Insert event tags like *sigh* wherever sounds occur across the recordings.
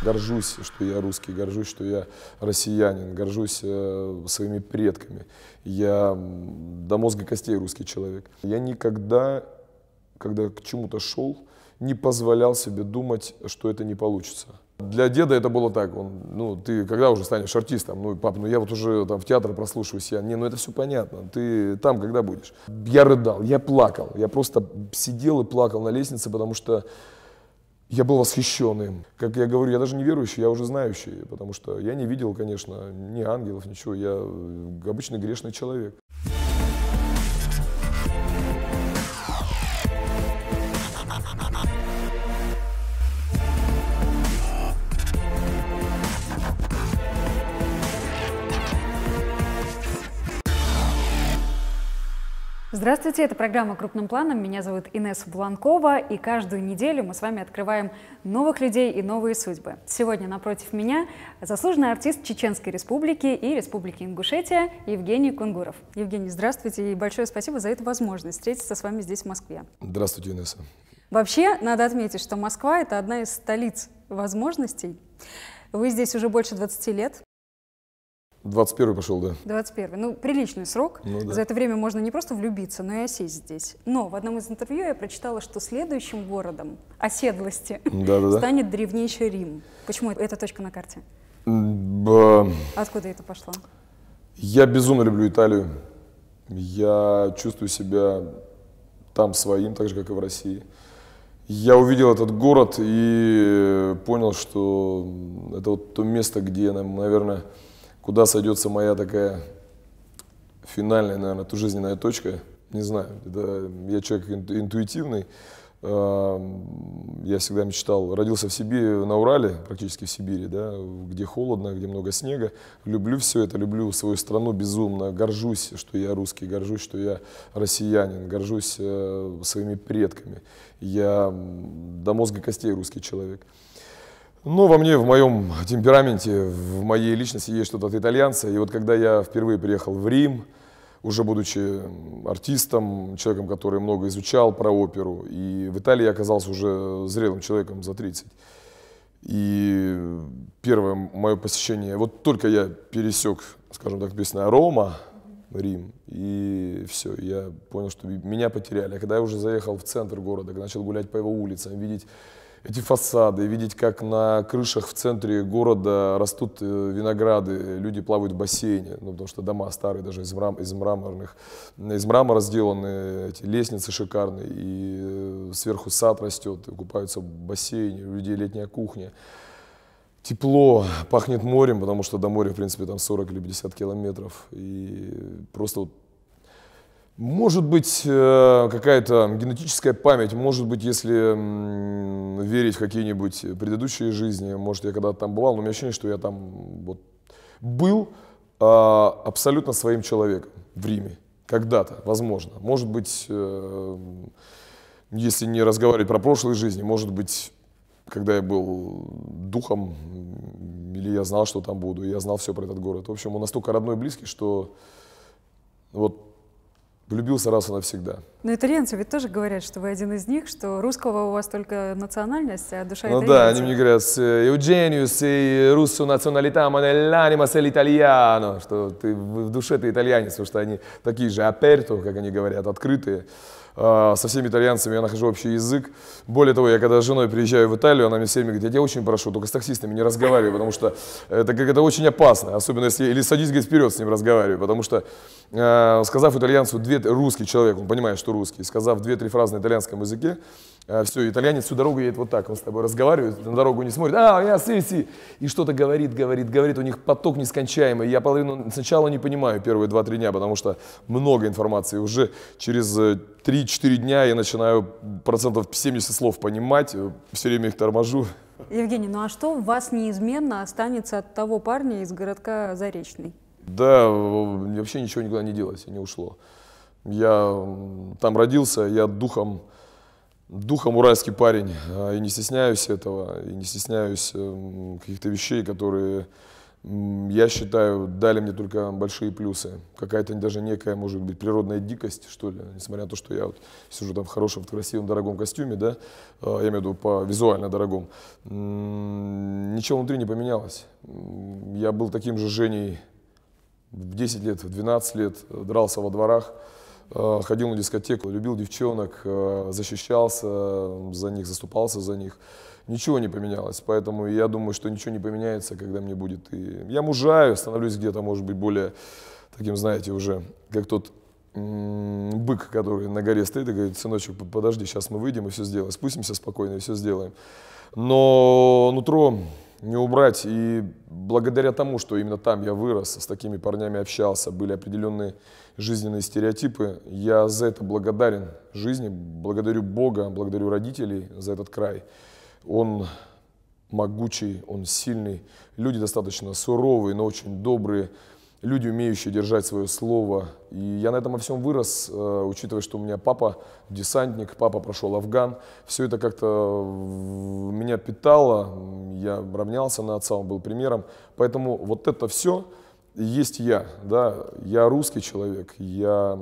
Горжусь, что я русский, горжусь, что я россиянин, горжусь э, своими предками. Я до мозга костей русский человек. Я никогда, когда к чему-то шел, не позволял себе думать, что это не получится. Для деда это было так, он, ну, ты когда уже станешь артистом? Ну, пап, ну я вот уже там в театр прослушиваюсь, я, не, ну это все понятно, ты там когда будешь? Я рыдал, я плакал, я просто сидел и плакал на лестнице, потому что я был восхищен им. Как я говорю, я даже не верующий, я уже знающий, потому что я не видел, конечно, ни ангелов, ничего. Я обычный грешный человек. Здравствуйте, это программа «Крупным планом». Меня зовут Инесса Бланкова, и каждую неделю мы с вами открываем новых людей и новые судьбы. Сегодня напротив меня заслуженный артист Чеченской Республики и Республики Ингушетия Евгений Кунгуров. Евгений, здравствуйте, и большое спасибо за эту возможность встретиться с вами здесь, в Москве. Здравствуйте, Инесса. Вообще, надо отметить, что Москва — это одна из столиц возможностей. Вы здесь уже больше 20 лет, 21 пошел, да. 21. Ну, приличный срок. Ну, да. За это время можно не просто влюбиться, но и осесть здесь. Но в одном из интервью я прочитала, что следующим городом оседлости да -да -да. станет древнейший Рим. Почему эта точка на карте? Б... Откуда это пошло? Я безумно люблю Италию. Я чувствую себя там своим, так же, как и в России. Я увидел этот город и понял, что это вот то место, где, наверное, Куда сойдется моя такая финальная, наверное, ту жизненная точка, не знаю. Это, я человек интуитивный. Я всегда мечтал, родился в Сибири, на Урале, практически в Сибири, да, где холодно, где много снега. Люблю все это, люблю свою страну безумно, горжусь, что я русский, горжусь, что я россиянин, горжусь э, своими предками. Я до мозга костей русский человек. Ну, во мне, в моем темпераменте, в моей личности есть что-то от итальянца. И вот когда я впервые приехал в Рим, уже будучи артистом, человеком, который много изучал про оперу, и в Италии я оказался уже зрелым человеком за 30. И первое мое посещение, вот только я пересек, скажем так, песня Рома, Рим, и все, я понял, что меня потеряли. А когда я уже заехал в центр города, начал гулять по его улицам, видеть эти фасады, видеть, как на крышах в центре города растут э, винограды, люди плавают в бассейне, ну, потому что дома старые, даже из, мрам, из мраморных, из мрамора сделаны эти лестницы шикарные, и э, сверху сад растет, купаются в бассейне, у людей летняя кухня. Тепло, пахнет морем, потому что до моря, в принципе, там 40 или 50 километров. И просто вот может быть, э, какая-то генетическая память, может быть, если верить в какие-нибудь предыдущие жизни, может, я когда-то там бывал, но у меня ощущение, что я там вот был а, абсолютно своим человеком в Риме. Когда-то, возможно. Может быть, э, если не разговаривать про прошлые жизни, может быть, когда я был духом, или я знал, что там буду, я знал все про этот город. В общем, он настолько родной и близкий, что вот влюбился раз и навсегда. Но итальянцы ведь тоже говорят, что вы один из них, что русского у вас только национальность, а душа Ну да, они мне говорят, Eugenio, sei russo nazionalità, ma nell'anima sei что ты в душе ты итальянец, потому что они такие же aperto, как они говорят, открытые. А, со всеми итальянцами я нахожу общий язык. Более того, я когда с женой приезжаю в Италию, она мне все время говорит, я тебя очень прошу, только с таксистами не разговаривай, потому что это как это очень опасно, особенно если, или садись, говорит, вперед с ним разговаривай, потому что а, сказав итальянцу, две, русский человек, он понимает, что русский, сказав две-три фразы на итальянском языке, а, все, итальянец всю дорогу едет вот так, он с тобой разговаривает, на дорогу не смотрит, а, я си, си, и что-то говорит, говорит, говорит, у них поток нескончаемый, я половину сначала не понимаю первые 2-3 дня, потому что много информации, уже через 3-4 э, дня я начинаю процентов 70 слов понимать, э, все время их торможу. Евгений, ну а что у вас неизменно останется от того парня из городка Заречный? Да, вообще ничего никуда не делось, не ушло. Я там родился, я духом духом уральский парень. А, и не стесняюсь этого, и не стесняюсь эм, каких-то вещей, которые, я считаю, дали мне только большие плюсы. Какая-то даже некая, может быть, природная дикость, что ли, несмотря на то, что я вот сижу там в хорошем, красивом, дорогом костюме, да, а, я имею в виду по визуально дорогом, ничего внутри не поменялось. Я был таким же Женей в 10 лет, в 12 лет, дрался во дворах, Э, ходил на дискотеку, любил девчонок, э, защищался за них, заступался за них. Ничего не поменялось, поэтому я думаю, что ничего не поменяется, когда мне будет. И я мужаю, становлюсь где-то, может быть, более таким, знаете, уже, как тот бык, который на горе стоит и говорит, сыночек, подожди, сейчас мы выйдем и все сделаем, спустимся спокойно и все сделаем. Но нутро не убрать. И благодаря тому, что именно там я вырос, с такими парнями общался, были определенные жизненные стереотипы, я за это благодарен жизни, благодарю Бога, благодарю родителей за этот край. Он могучий, он сильный, люди достаточно суровые, но очень добрые, люди, умеющие держать свое слово. И я на этом во всем вырос, э, учитывая, что у меня папа десантник, папа прошел Афган. Все это как-то меня питало, я равнялся на отца, он был примером. Поэтому вот это все есть я, да, я русский человек, я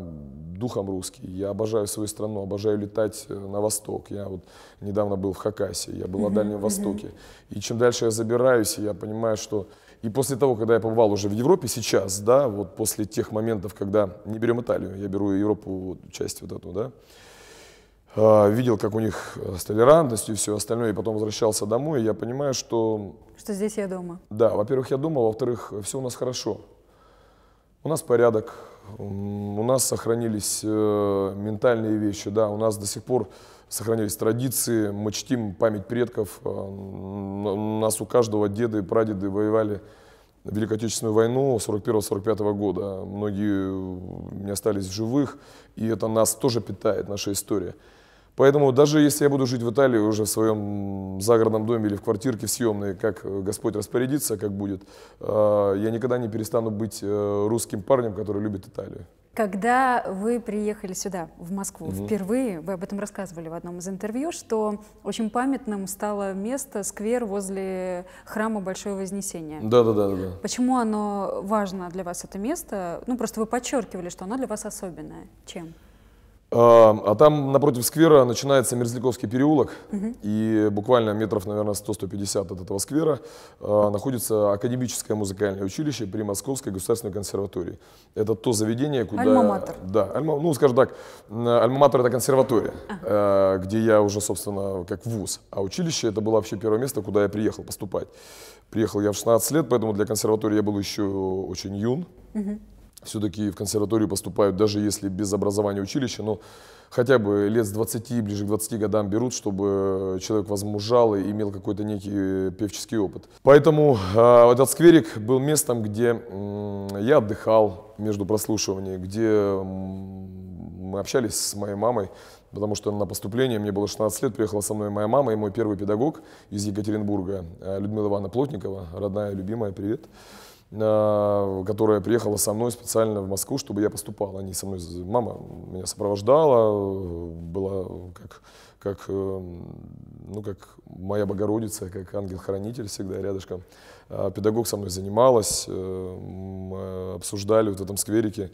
духом русский, я обожаю свою страну, обожаю летать э, на восток. Я вот недавно был в Хакасии, я был на Дальнем Востоке. И чем дальше я забираюсь, я понимаю, что и после того, когда я побывал уже в Европе сейчас, да, вот после тех моментов, когда, не берем Италию, я беру Европу, часть вот эту, да, а, видел, как у них э, с толерантностью и все остальное, и потом возвращался домой, я понимаю, что... Что здесь я дома. Да, во-первых, я дома, во-вторых, все у нас хорошо. У нас порядок, у нас сохранились э, ментальные вещи, да, у нас до сих пор сохранились традиции, мы чтим память предков. У э, нас у каждого деды и прадеды воевали в Великой Отечественную войну 41-45 года. Многие не остались в живых, и это нас тоже питает, наша история. Поэтому даже если я буду жить в Италии уже в своем загородном доме или в квартирке в съемной, как э, Господь распорядится, как будет, э, я никогда не перестану быть э, русским парнем, который любит Италию. Когда вы приехали сюда, в Москву, угу. впервые, вы об этом рассказывали в одном из интервью, что очень памятным стало место, сквер возле храма Большое Вознесение. Да, да, да, да. Почему оно важно для вас это место? Ну, просто вы подчеркивали, что оно для вас особенное. Чем? А там напротив сквера начинается Мерзляковский переулок, угу. и буквально метров, наверное, 100-150 от этого сквера а, находится академическое музыкальное училище при Московской государственной консерватории. Это то заведение, куда... Альма-матер. Да, альма, ну, скажем так, альма-матер — это консерватория, ага. Э, где я уже, собственно, как вуз. А училище — это было вообще первое место, куда я приехал поступать. Приехал я в 16 лет, поэтому для консерватории я был еще очень юн. Угу все-таки в консерваторию поступают, даже если без образования училища, но хотя бы лет с 20, ближе к 20 годам берут, чтобы человек возмужал и имел какой-то некий э, певческий опыт. Поэтому э, этот скверик был местом, где э, я отдыхал между прослушиваниями, где э, мы общались с моей мамой, потому что на поступление, мне было 16 лет, приехала со мной моя мама и мой первый педагог из Екатеринбурга, э, Людмила Ивановна Плотникова, родная, любимая, привет. Привет которая приехала со мной специально в Москву, чтобы я поступал. Они со мной, мама меня сопровождала, была как, как, э, ну, как моя Богородица, как ангел-хранитель всегда рядышком. А педагог со мной занималась, э, мы обсуждали вот в этом скверике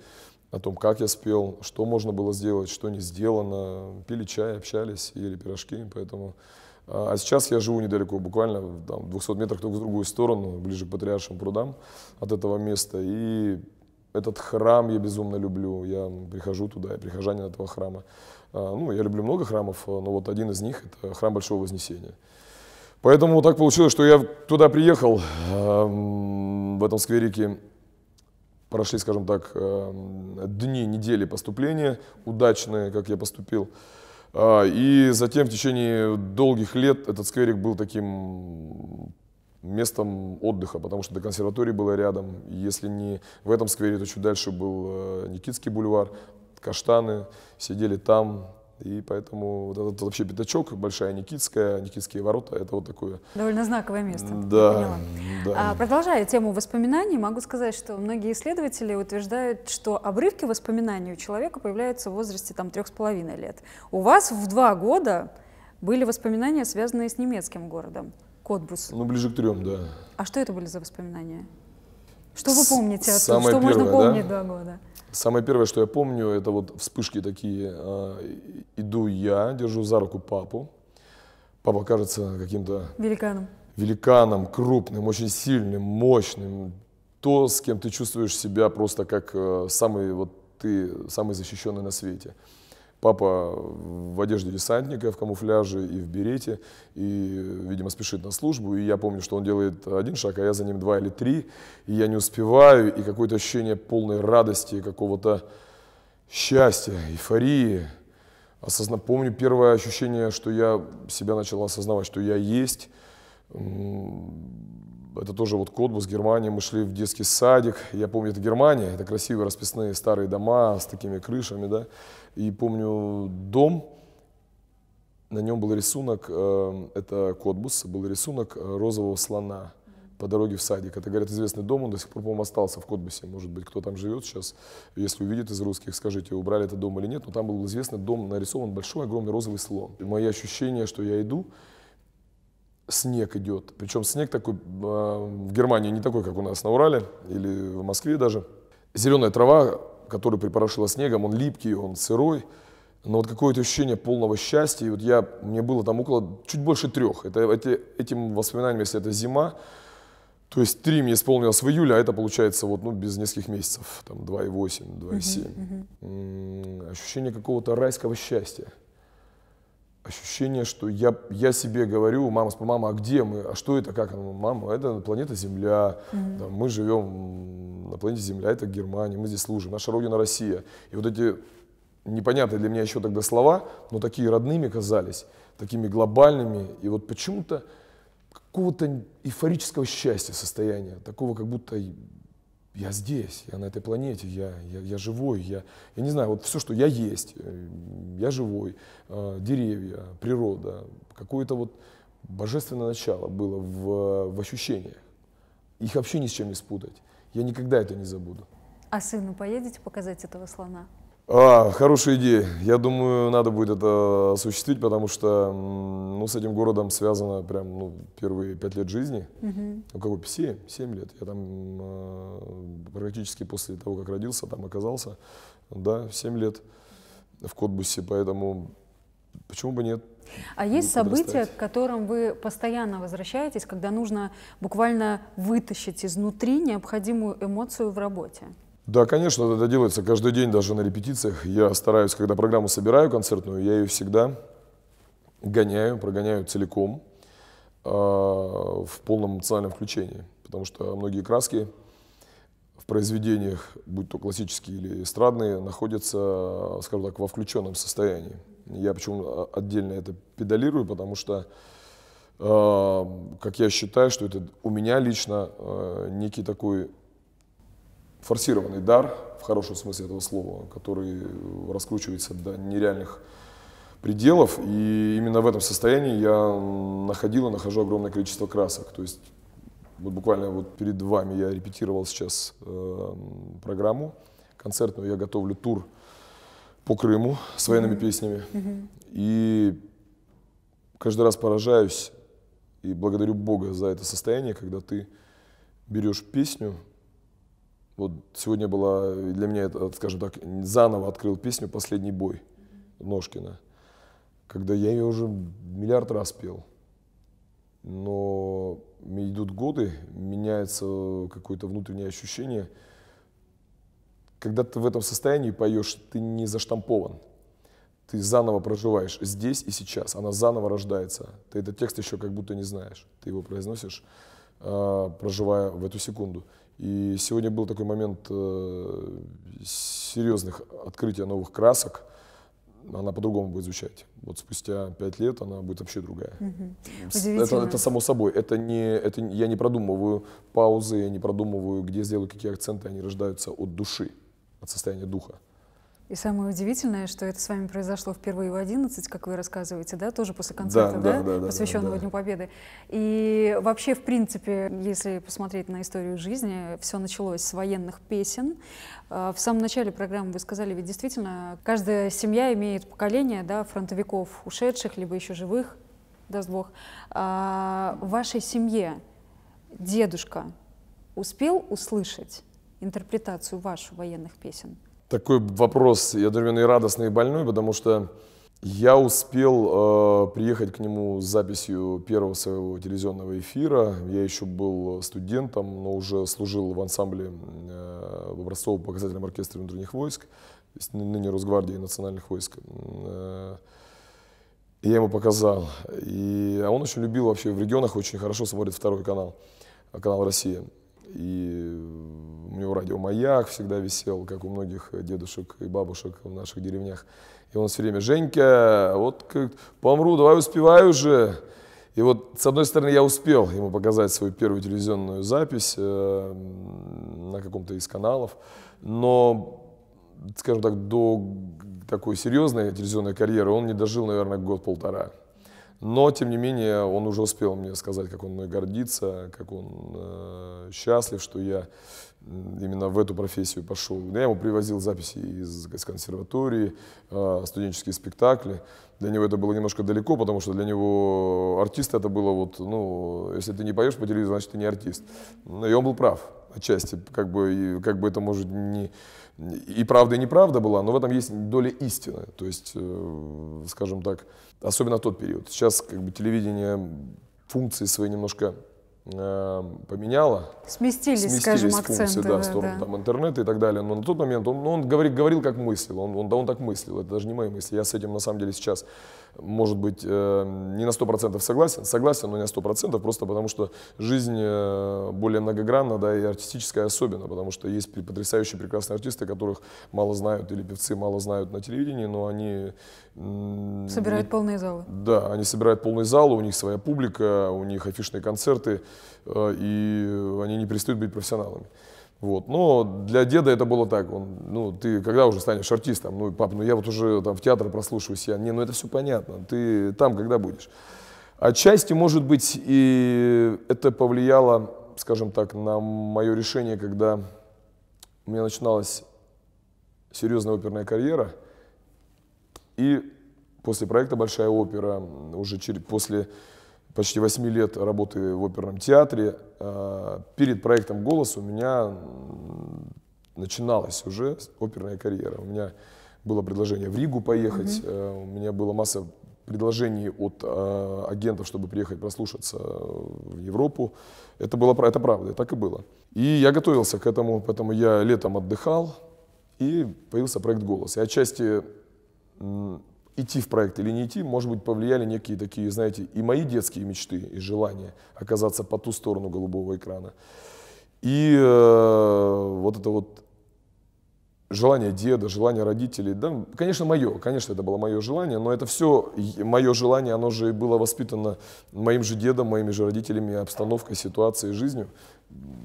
о том, как я спел, что можно было сделать, что не сделано, пили чай, общались, ели пирожки, поэтому а сейчас я живу недалеко, буквально в 200 метрах только в другую сторону, ближе к Патриаршим прудам от этого места. И этот храм я безумно люблю. Я прихожу туда, я прихожанин этого храма. А, ну, я люблю много храмов, а, но вот один из них — это храм Большого Вознесения. Поэтому так получилось, что я туда приехал, а, в этом скверике прошли, скажем так, дни, недели поступления, удачные, как я поступил. А, и затем в течение долгих лет этот скверик был таким местом отдыха, потому что до консерватории было рядом. Если не в этом сквере, то чуть дальше был э, Никитский бульвар, каштаны, сидели там, и поэтому вот этот вообще пятачок, Большая Никитская, Никитские ворота, это вот такое. Довольно знаковое место. Да. да. А, продолжая тему воспоминаний, могу сказать, что многие исследователи утверждают, что обрывки воспоминаний у человека появляются в возрасте там трех с половиной лет. У вас в два года были воспоминания, связанные с немецким городом. Котбус. Ну, ближе к трем, да. А что это были за воспоминания? Что вы помните? Самое что первое, можно помнить да? два года? Самое первое, что я помню, это вот вспышки такие. А, Иду я, держу за руку папу. Папа кажется каким-то... Великаном. Великаном, крупным, очень сильным, мощным. То, с кем ты чувствуешь себя просто как э, самый, вот ты, самый защищенный на свете. Папа в одежде десантника, в камуфляже и в берете, и, видимо, спешит на службу. И я помню, что он делает один шаг, а я за ним два или три, и я не успеваю, и какое-то ощущение полной радости, какого-то счастья, эйфории. Осозна... Помню первое ощущение, что я себя начал осознавать, что я есть. Это тоже вот Котбус, Германия. Мы шли в детский садик. Я помню, это Германия. Это красивые расписные старые дома с такими крышами, да. И помню дом, на нем был рисунок, э, это Котбус, был рисунок э, розового слона по дороге в садик. Это, говорят, известный дом, он до сих пор, по-моему, остался в Котбусе. Может быть, кто там живет сейчас, если увидит из русских, скажите, убрали этот дом или нет. Но там был известный дом, нарисован большой, огромный розовый слон. И мои ощущения, что я иду, снег идет. Причем снег такой э, в Германии не такой, как у нас на Урале или в Москве даже. Зеленая трава который припорошило снегом, он липкий, он сырой, но вот какое-то ощущение полного счастья. И вот я, мне было там около чуть больше трех. Это, эти, этим воспоминанием, если это зима, то есть три мне исполнилось в июле, а это получается вот, ну, без нескольких месяцев, там 2,8, 2,7. Mm-hmm, mm-hmm. Ощущение какого-то райского счастья ощущение, что я, я себе говорю, мама с мама, а где мы, а что это, как, мама, это планета Земля, mm-hmm. да, мы живем на планете Земля, это Германия, мы здесь служим, наша родина Россия. И вот эти непонятные для меня еще тогда слова, но такие родными казались, такими глобальными, и вот почему-то какого-то эйфорического счастья состояния, такого как будто я здесь, я на этой планете, я, я, я живой, я, я не знаю, вот все, что я есть, э, я живой, э, деревья, природа, какое-то вот божественное начало было в, в ощущениях. Их вообще ни с чем не спутать. Я никогда это не забуду. А сыну поедете показать этого слона? А, хорошая идея. Я думаю, надо будет это осуществить, потому что ну, с этим городом связано прям ну, первые пять лет жизни. Угу. Mm -hmm. Ну, семь, семь лет. Я там э, практически после того, как родился, там оказался. Да, семь лет в Котбусе, поэтому почему бы нет? А есть события, к которым вы постоянно возвращаетесь, когда нужно буквально вытащить изнутри необходимую эмоцию в работе? Да, конечно, это делается каждый день, даже на репетициях. Я стараюсь, когда программу собираю концертную, я ее всегда гоняю, прогоняю целиком а, в полном эмоциональном включении. Потому что многие краски в произведениях, будь то классические или эстрадные, находятся, скажем так, во включенном состоянии. Я почему а, отдельно это педалирую, потому что, а, как я считаю, что это у меня лично некий такой форсированный дар, в хорошем смысле этого слова, который раскручивается до нереальных пределов. И именно в этом состоянии я находил и нахожу огромное количество красок. То есть вот буквально вот перед вами я репетировал сейчас э, программу концертную, я готовлю тур по Крыму с военными mm-hmm. песнями. Mm-hmm. И каждый раз поражаюсь и благодарю Бога за это состояние, когда ты берешь песню, вот сегодня была, для меня это, скажем так, заново открыл песню «Последний бой» Ножкина, когда я ее уже миллиард раз пел. Но идут годы, меняется какое-то внутреннее ощущение. Когда ты в этом состоянии поешь, ты не заштампован. Ты заново проживаешь здесь и сейчас. Она заново рождается. Ты этот текст еще как будто не знаешь. Ты его произносишь, а, проживая в эту секунду. И сегодня был такой момент э, серьезных открытия новых красок. Она по-другому будет звучать. Вот спустя пять лет она будет вообще другая. Угу. Это, это само собой. Это не, это я не продумываю паузы, я не продумываю, где сделаю какие акценты. Они рождаются от души, от состояния духа. И самое удивительное, что это с вами произошло впервые в 11, как вы рассказываете, да, тоже после концерта, да, да, да, да посвященного да, да. Дню Победы. И вообще, в принципе, если посмотреть на историю жизни, все началось с военных песен. А, в самом начале программы вы сказали, ведь действительно каждая семья имеет поколение, да, фронтовиков ушедших, либо еще живых, даст Бог. А в вашей семье дедушка успел услышать интерпретацию вашу военных песен? такой вопрос я одновременно и радостный, и больной, потому что я успел э, приехать к нему с записью первого своего телевизионного эфира. Я еще был студентом, но уже служил в ансамбле э, в образцово-показательном оркестре внутренних войск, ныне Росгвардии национальных войск. Э, я ему показал. И, а он очень любил вообще в регионах, очень хорошо смотрит второй канал, канал «Россия». И у него радиомаяк всегда висел, как у многих дедушек и бабушек в наших деревнях. И он все время, Женька, вот как, помру, давай успеваю уже. И вот, с одной стороны, я успел ему показать свою первую телевизионную запись э, на каком-то из каналов, но, скажем так, до такой серьезной телевизионной карьеры он не дожил, наверное, год-полтора. Но, тем не менее, он уже успел мне сказать, как он мной гордится, как он э, счастлив, что я именно в эту профессию пошел. Я ему привозил записи из, из консерватории, э, студенческие спектакли. Для него это было немножко далеко, потому что для него артист это было вот, ну, если ты не поешь по телевизору, значит, ты не артист. И он был прав отчасти, как бы, и, как бы это может не и правда, и неправда была, но в этом есть доля истины. То есть, э, скажем так, особенно в тот период. Сейчас как бы телевидение функции свои немножко э, поменяло. Сместились, сместились скажем, функции, акценты. Да, в сторону да. Там, интернета и так далее. Но на тот момент он, ну, он говорил, говорил как мыслил, он, он, да он так мыслил, это даже не мои мысли. Я с этим на самом деле сейчас может быть, э, не на 100% согласен, согласен, но не на 100%, просто потому что жизнь э, более многогранна, да, и артистическая особенно, потому что есть потрясающие прекрасные артисты, которых мало знают, или певцы мало знают на телевидении, но они... Собирают не, полные залы. Да, они собирают полные залы, у них своя публика, у них афишные концерты, э, и они не перестают быть профессионалами. Вот. Но для деда это было так. Он, ну, ты когда уже станешь артистом? Ну, пап, ну я вот уже там в театр прослушиваюсь. Я, не, ну это все понятно. Ты там когда будешь? Отчасти, может быть, и это повлияло, скажем так, на мое решение, когда у меня начиналась серьезная оперная карьера. И после проекта «Большая опера», уже через, после почти 8 лет работы в оперном театре, э, перед проектом «Голос» у меня начиналась уже оперная карьера. У меня было предложение в Ригу поехать, mm-hmm. у меня была масса предложений от э, агентов, чтобы приехать прослушаться в Европу. Это, было, это правда, так и было. И я готовился к этому, поэтому я летом отдыхал, и появился проект «Голос». И отчасти идти в проект или не идти, может быть, повлияли некие такие, знаете, и мои детские мечты и желания оказаться по ту сторону голубого экрана. И э, вот это вот желание деда, желание родителей, да, конечно, мое, конечно, это было мое желание, но это все мое желание, оно же было воспитано моим же дедом, моими же родителями, обстановкой, ситуацией, жизнью.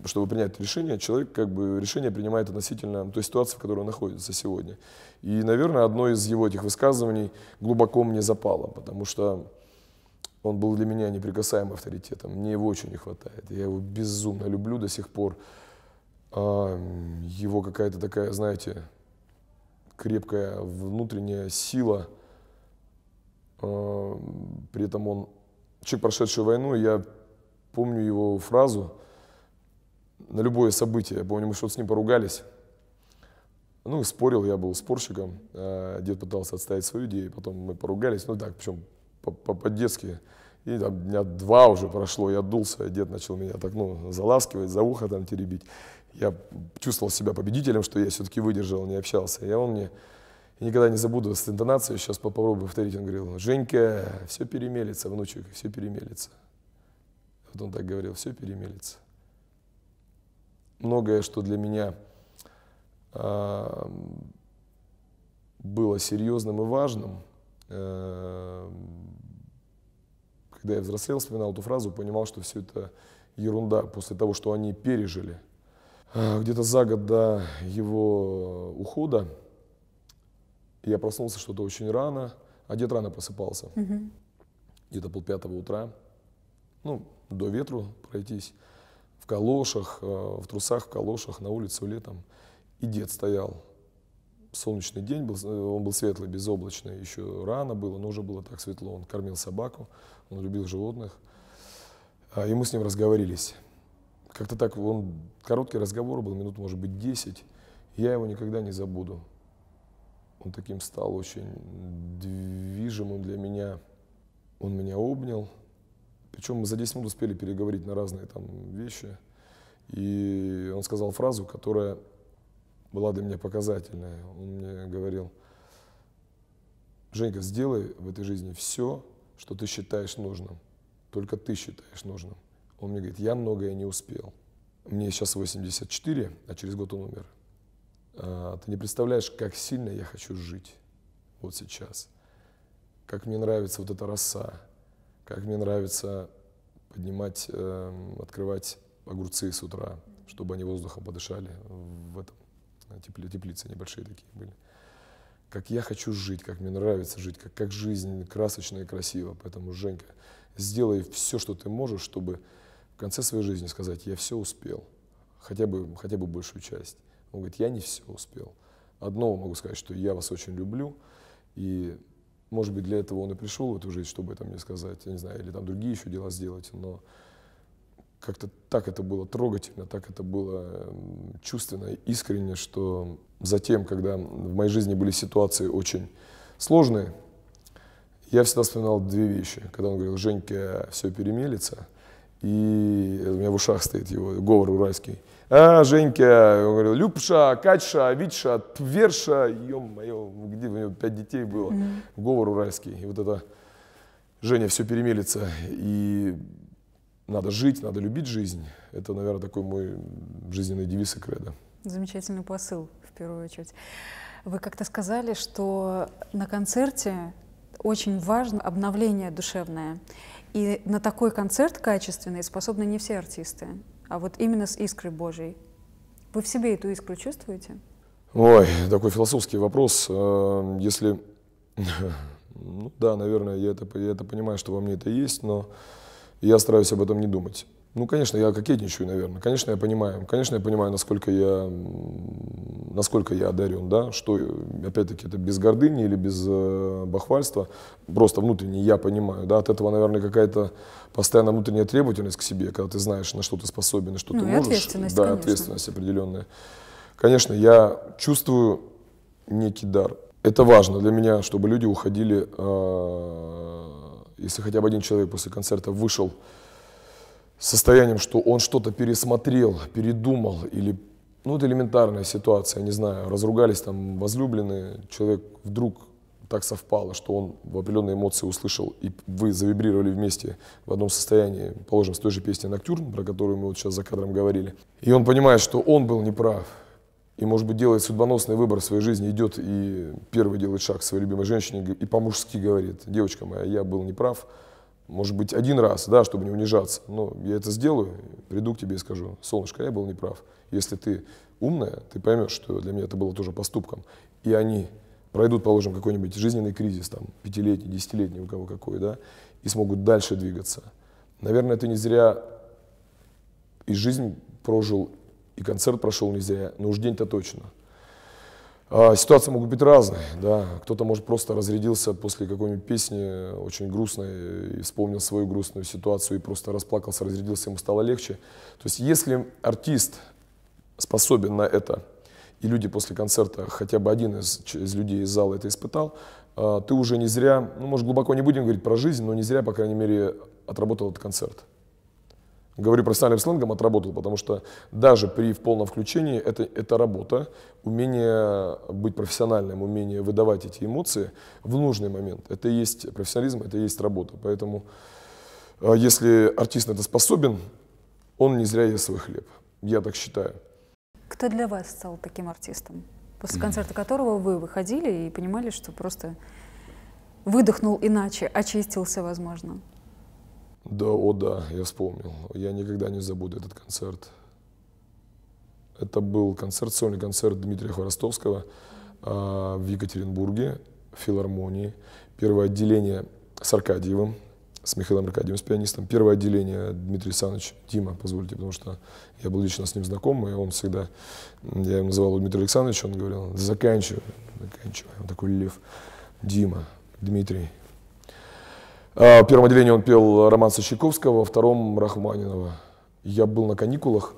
Чтобы принять решение, человек как бы решение принимает относительно той ситуации, в которой он находится сегодня. И, наверное, одно из его этих высказываний глубоко мне запало, потому что он был для меня неприкасаемым авторитетом. Мне его очень не хватает. Я его безумно люблю до сих пор а его какая-то такая, знаете, крепкая внутренняя сила. А, при этом он человек, прошедший войну, я помню его фразу на любое событие. Я помню, мы что-то с ним поругались. Ну, спорил, я был спорщиком. А дед пытался отставить свою идею, потом мы поругались. Ну так, причем по-детски. -по -по и там дня два уже прошло, я дулся, и а дед начал меня так, ну, заласкивать, за ухо там теребить. Я чувствовал себя победителем, что я все-таки выдержал, не общался. И он мне, я никогда не забуду с интонацией, сейчас попробую повторить, он говорил, Женька, все перемелится, внучек, все перемелится. Вот он так говорил, все перемелится. Многое, что для меня э, было серьезным и важным, э, когда я взрослел, вспоминал эту фразу, понимал, что все это ерунда после того, что они пережили. А, где-то за год до его ухода я проснулся что-то очень рано, А дед рано просыпался, угу. где-то полпятого утра, ну, до ветру пройтись, в калошах, э, в трусах, в калошах, на улице летом, и дед стоял солнечный день, был, э, он был светлый, безоблачный, еще рано было, но уже было так светло. Он кормил собаку, он любил животных. А, и мы с ним разговорились. Как-то так, он короткий разговор был, минут, может быть, 10. Я его никогда не забуду. Он таким стал очень движимым для меня. Он меня обнял. Причем мы за 10 минут успели переговорить на разные там вещи. И он сказал фразу, которая была для меня показательная. Он мне говорил, Женька, сделай в этой жизни все, что ты считаешь нужным. Только ты считаешь нужным. Он мне говорит, я многое не успел. Мне сейчас 84, а через год он умер. А, ты не представляешь, как сильно я хочу жить вот сейчас. Как мне нравится вот эта роса. Как мне нравится поднимать, эм, открывать огурцы с утра, чтобы они воздухом подышали в этом тепли, теплицы небольшие такие были. Как я хочу жить, как мне нравится жить, как, как жизнь красочная и красива. Поэтому, Женька, сделай все, что ты можешь, чтобы в конце своей жизни сказать, я все успел, хотя бы, хотя бы большую часть. Он говорит, я не все успел. Одно могу сказать, что я вас очень люблю, и, может быть, для этого он и пришел в эту жизнь, чтобы это мне сказать, я не знаю, или там другие еще дела сделать, но как-то так это было трогательно, так это было чувственно, искренне, что затем, когда в моей жизни были ситуации очень сложные, я всегда вспоминал две вещи. Когда он говорил, Женька, все перемелится, и у меня в ушах стоит его говор уральский. А, Женька, он говорил, Любша, Катьша, Витша, Верша, ё-моё, где у него пять детей было, говор уральский. И вот это, Женя, все перемелится. И надо жить, надо любить жизнь. Это, наверное, такой мой жизненный девиз и кредо. Замечательный посыл, в первую очередь. Вы как-то сказали, что на концерте очень важно обновление душевное. И на такой концерт качественный способны не все артисты, а вот именно с искрой Божьей. Вы в себе эту искру чувствуете? Ой, такой философский вопрос. А, если... *laughs* Ну да, наверное, я это, я это понимаю, что во мне это есть, но я стараюсь об этом не думать. Ну, конечно, я кокетничаю, наверное. Конечно, я понимаю. Конечно, я понимаю, насколько я, насколько я одарен, да, что, опять-таки, это без гордыни или без э, бахвальства. Просто внутренне я понимаю, да, от этого, наверное, какая-то постоянная внутренняя требовательность к себе, когда ты знаешь, на что ты способен, и что ну, ты можешь. Ответственность, да, конечно. ответственность определенная. Конечно, я чувствую некий дар. Это важно для меня, чтобы люди уходили э, если хотя бы один человек после концерта вышел с состоянием, что он что-то пересмотрел, передумал или ну, это элементарная ситуация, не знаю, разругались там возлюбленные, человек вдруг так совпало, что он в определенные эмоции услышал, и вы завибрировали вместе в одном состоянии, положим, с той же песней «Ноктюрн», про которую мы вот сейчас за кадром говорили. И он понимает, что он был неправ, и, может быть, делает судьбоносный выбор в своей жизни, идет и первый делает шаг к своей любимой женщине и по-мужски говорит, девочка моя, я был неправ, может быть, один раз, да, чтобы не унижаться, но я это сделаю, приду к тебе и скажу, солнышко, я был неправ. Если ты умная, ты поймешь, что для меня это было тоже поступком. И они пройдут, положим, какой-нибудь жизненный кризис, там, пятилетний, десятилетний, у кого какой, да, и смогут дальше двигаться. Наверное, ты не зря и жизнь прожил, и концерт прошел не зря, но уж день-то точно. А, ситуации могут быть разные, да. Кто-то, может, просто разрядился после какой-нибудь песни очень грустной, и вспомнил свою грустную ситуацию и просто расплакался, разрядился, ему стало легче. То есть если артист способен на это, и люди после концерта, хотя бы один из, из людей из зала это испытал, а, ты уже не зря, ну, может, глубоко не будем говорить про жизнь, но не зря, по крайней мере, отработал этот концерт говорю профессиональным сленгом, отработал, потому что даже при в полном включении это, это работа, умение быть профессиональным, умение выдавать эти эмоции в нужный момент. Это и есть профессионализм, это и есть работа. Поэтому а, если артист на это способен, он не зря ест свой хлеб. Я так считаю. Кто для вас стал таким артистом, после концерта которого вы выходили и понимали, что просто выдохнул иначе, очистился, возможно? Да, о да, я вспомнил. Я никогда не забуду этот концерт. Это был концерт, сольный концерт Дмитрия Хворостовского а, в Екатеринбурге, в филармонии. Первое отделение с Аркадьевым, с Михаилом Аркадьевым, с пианистом. Первое отделение Дмитрий Александрович, Дима, позвольте, потому что я был лично с ним знаком, и он всегда, я его называл Дмитрий Александрович, он говорил, заканчивай, заканчивай. Он такой лев. Дима, Дмитрий, а, в первом отделении он пел роман Сощаковского, во втором Рахманинова. Я был на каникулах,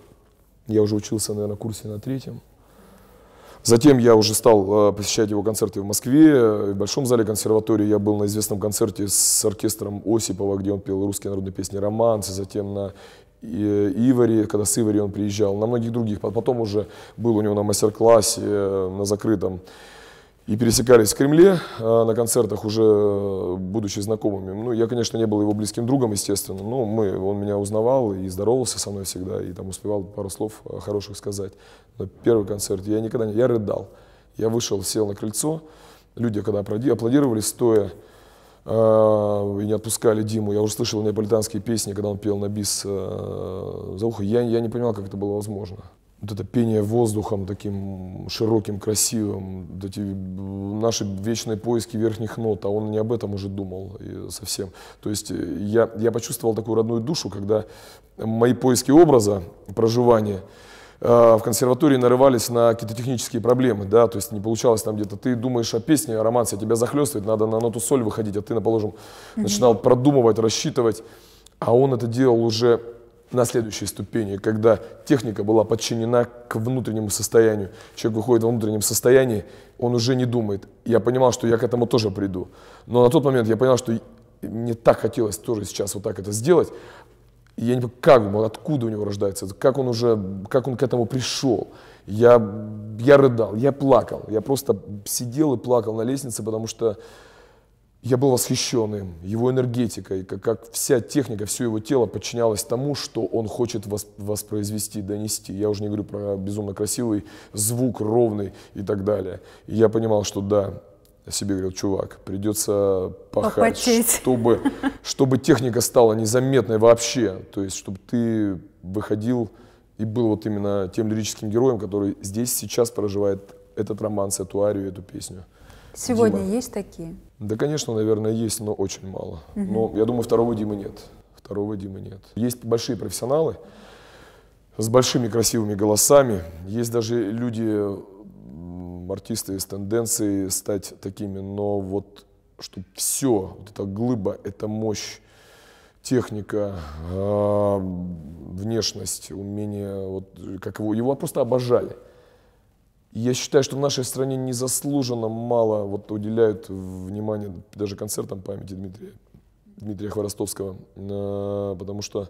я уже учился, наверное, курсе на третьем. Затем я уже стал а, посещать его концерты в Москве, в Большом зале консерватории. Я был на известном концерте с оркестром Осипова, где он пел русские народные песни романсы, затем на Ивари, когда с Ивари он приезжал, на многих других. Потом уже был у него на мастер-классе, э, на закрытом и пересекались в Кремле а, на концертах уже э, будучи знакомыми. Ну, я, конечно, не был его близким другом, естественно, но мы, он меня узнавал и здоровался со мной всегда, и там успевал пару слов э, хороших сказать. Но первый концерт я никогда не... Я рыдал. Я вышел, сел на крыльцо, люди, когда аплодировали, стоя, э, и не отпускали Диму. Я уже слышал неаполитанские песни, когда он пел на бис за ухо. Я, я не понимал, как это было возможно вот это пение воздухом таким широким, красивым, эти э, наши вечные поиски верхних нот, а он не об этом уже думал э, совсем. То есть э, я, я почувствовал такую родную душу, когда мои поиски образа, проживания, в консерватории нарывались на какие-то технические проблемы, да, то есть не получалось там где-то, ты думаешь о песне, о романсе, а тебя захлестывает, надо на ноту соль выходить, а ты, положим, начинал продумывать, рассчитывать, а он это делал уже на следующей ступени, когда техника была подчинена к внутреннему состоянию. Человек выходит во внутреннем состоянии, он уже не думает. Я понимал, что я к этому тоже приду. Но на тот момент я понял, что мне так хотелось тоже сейчас вот так это сделать. я не понимаю, как откуда у него рождается, как он уже, как он к этому пришел. Я, я рыдал, я плакал, я просто сидел и плакал на лестнице, потому что я был восхищен им, его энергетикой, как, как вся техника, все его тело подчинялось тому, что он хочет вос, воспроизвести, донести. Я уже не говорю про безумно красивый звук, ровный и так далее. И я понимал, что да, себе говорил, чувак, придется пахать, Попотеть. чтобы, чтобы техника стала незаметной вообще. То есть, чтобы ты выходил и был вот именно тем лирическим героем, который здесь сейчас проживает этот роман, эту арию, эту песню. Сегодня Дима. есть такие? Да, конечно, наверное, есть, но очень мало. Угу. Но я думаю, второго Димы нет. Второго Димы нет. Есть большие профессионалы с большими красивыми голосами. Есть даже люди, артисты с тенденцией стать такими, но вот чтобы все, вот эта глыба, эта мощь, техника, а, внешность, умение, вот как его, его просто обожали. Я считаю, что в нашей стране незаслуженно мало вот уделяют внимания даже концертам памяти Дмитрия, Дмитрия Хворостовского, э, потому что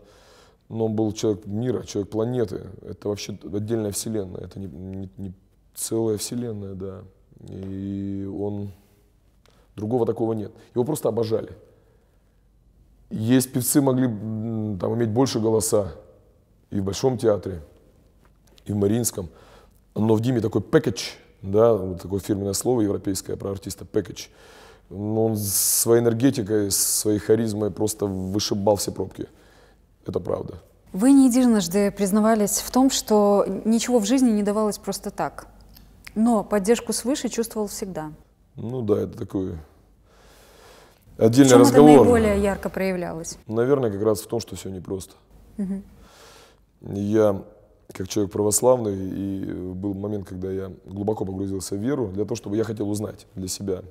ну, он был человек мира, человек планеты. Это вообще отдельная вселенная, это не, не, не целая вселенная, да. И он... Другого такого нет. Его просто обожали. Есть певцы могли там иметь больше голоса и в Большом театре, и в Мариинском – но в Диме такой package, да, такое фирменное слово европейское про артиста package. Но он своей энергетикой, своей харизмой просто вышибал все пробки. Это правда. Вы не единожды признавались в том, что ничего в жизни не давалось просто так. Но поддержку свыше чувствовал всегда. Ну да, это такой отдельный Чем разговор. это наиболее ярко проявлялось? Наверное, как раз в том, что все непросто. Угу. Я как человек православный, и э, был момент, когда я глубоко погрузился в веру, для того, чтобы я хотел узнать для себя,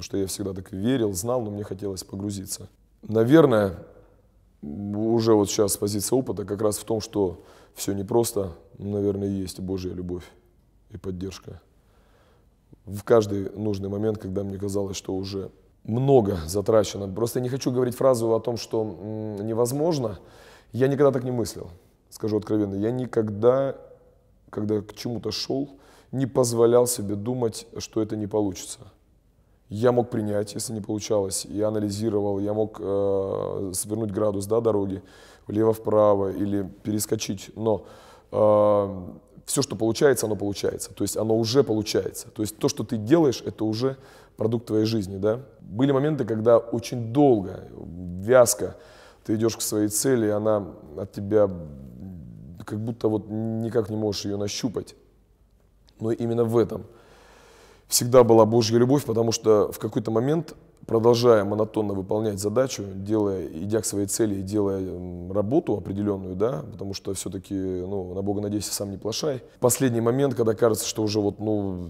что я всегда так верил, знал, но мне хотелось погрузиться. Наверное, уже вот сейчас позиция опыта как раз в том, что все непросто, наверное, есть Божья любовь и поддержка. В каждый нужный момент, когда мне казалось, что уже много затрачено. Просто не хочу говорить фразу о том, что невозможно. Я никогда так не мыслил скажу откровенно, я никогда, когда к чему-то шел, не позволял себе думать, что это не получится. Я мог принять, если не получалось, я анализировал, я мог э, свернуть градус да, дороги влево-вправо или перескочить, но э, все, что получается, оно получается. То есть оно уже получается. То есть то, что ты делаешь, это уже продукт твоей жизни. Да? Были моменты, когда очень долго, вязко ты идешь к своей цели, и она от тебя как будто вот никак не можешь ее нащупать. Но именно в этом всегда была Божья любовь, потому что в какой-то момент, продолжая монотонно выполнять задачу, делая, идя к своей цели и делая работу определенную, да, потому что все-таки, ну, на Бога надейся, сам не плашай. Последний момент, когда кажется, что уже вот, ну,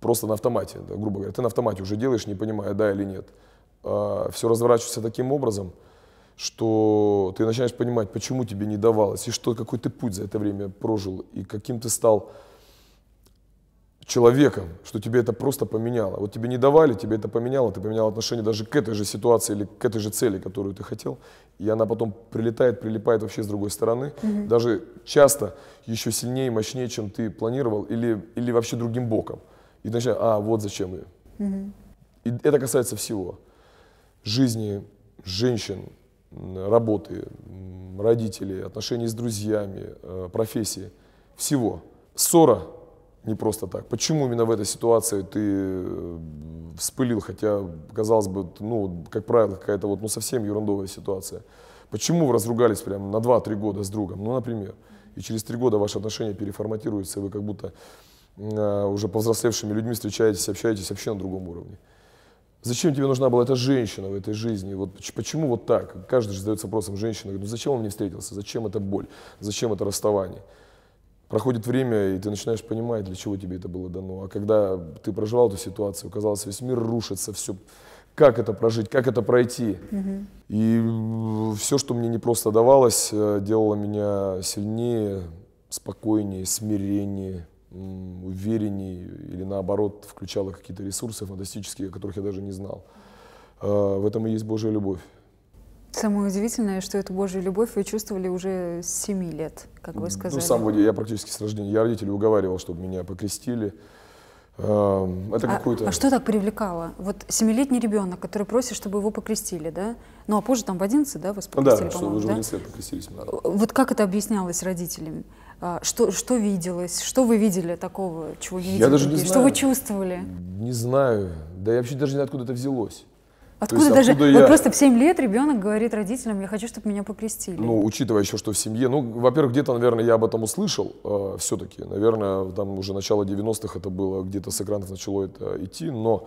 просто на автомате, грубо говоря, ты на автомате уже делаешь, не понимая, да или нет. А, все разворачивается таким образом – что ты начинаешь понимать, почему тебе не давалось, и что, какой ты путь за это время прожил, и каким ты стал человеком, что тебе это просто поменяло. Вот тебе не давали, тебе это поменяло, ты поменял отношение даже к этой же ситуации или к этой же цели, которую ты хотел, и она потом прилетает, прилипает вообще с другой стороны, mm-hmm. даже часто еще сильнее, мощнее, чем ты планировал, или, или вообще другим боком. И начинаешь, а, вот зачем ее. Mm-hmm. И это касается всего. Жизни, женщин, работы, родители, отношения с друзьями, э, профессии, всего. Ссора не просто так. Почему именно в этой ситуации ты э, вспылил, хотя, казалось бы, ну, как правило, какая-то вот ну, совсем ерундовая ситуация. Почему вы разругались прямо на 2-3 года с другом, ну, например, и через 3 года ваши отношения переформатируются, и вы как будто э, уже повзрослевшими людьми встречаетесь, общаетесь вообще на другом уровне. Зачем тебе нужна была эта женщина в этой жизни? Вот почему вот так? Каждый же задается вопросом женщины, ну зачем он мне встретился? Зачем эта боль? Зачем это расставание? Проходит время, и ты начинаешь понимать, для чего тебе это было дано. А когда ты проживал эту ситуацию, казалось, весь мир рушится, все, как это прожить, как это пройти. Угу. И все, что мне не просто давалось, э, делало меня сильнее, спокойнее, смиреннее уверенней или наоборот включало какие-то ресурсы фантастические, о которых я даже не знал. А, в этом и есть Божья любовь. Самое удивительное, что эту Божью любовь вы чувствовали уже с 7 лет, как вы ну, сказали. Ну, с я практически с рождения. Я родителей уговаривал, чтобы меня покрестили. Это а, то А что так привлекало? Вот семилетний ребенок, который просит, чтобы его покрестили, да? Ну, а позже там в 11, да, вас покрестили, ну, да, что вы уже в 11 лет покрестились. Э, вот как это объяснялось родителям? А, что, что виделось? Что вы видели такого, чего не видели? Я даже не что знаю. Что вы чувствовали? Не знаю. Да я вообще даже не знаю, откуда это взялось. Откуда есть, даже? Откуда вот я... просто в 7 лет ребенок говорит родителям, я хочу, чтобы меня покрестили. Ну, учитывая еще, что в семье, ну, во-первых, где-то, наверное, я об этом услышал э, все-таки. Наверное, там уже начало 90-х это было, где-то с экранов начало это идти, но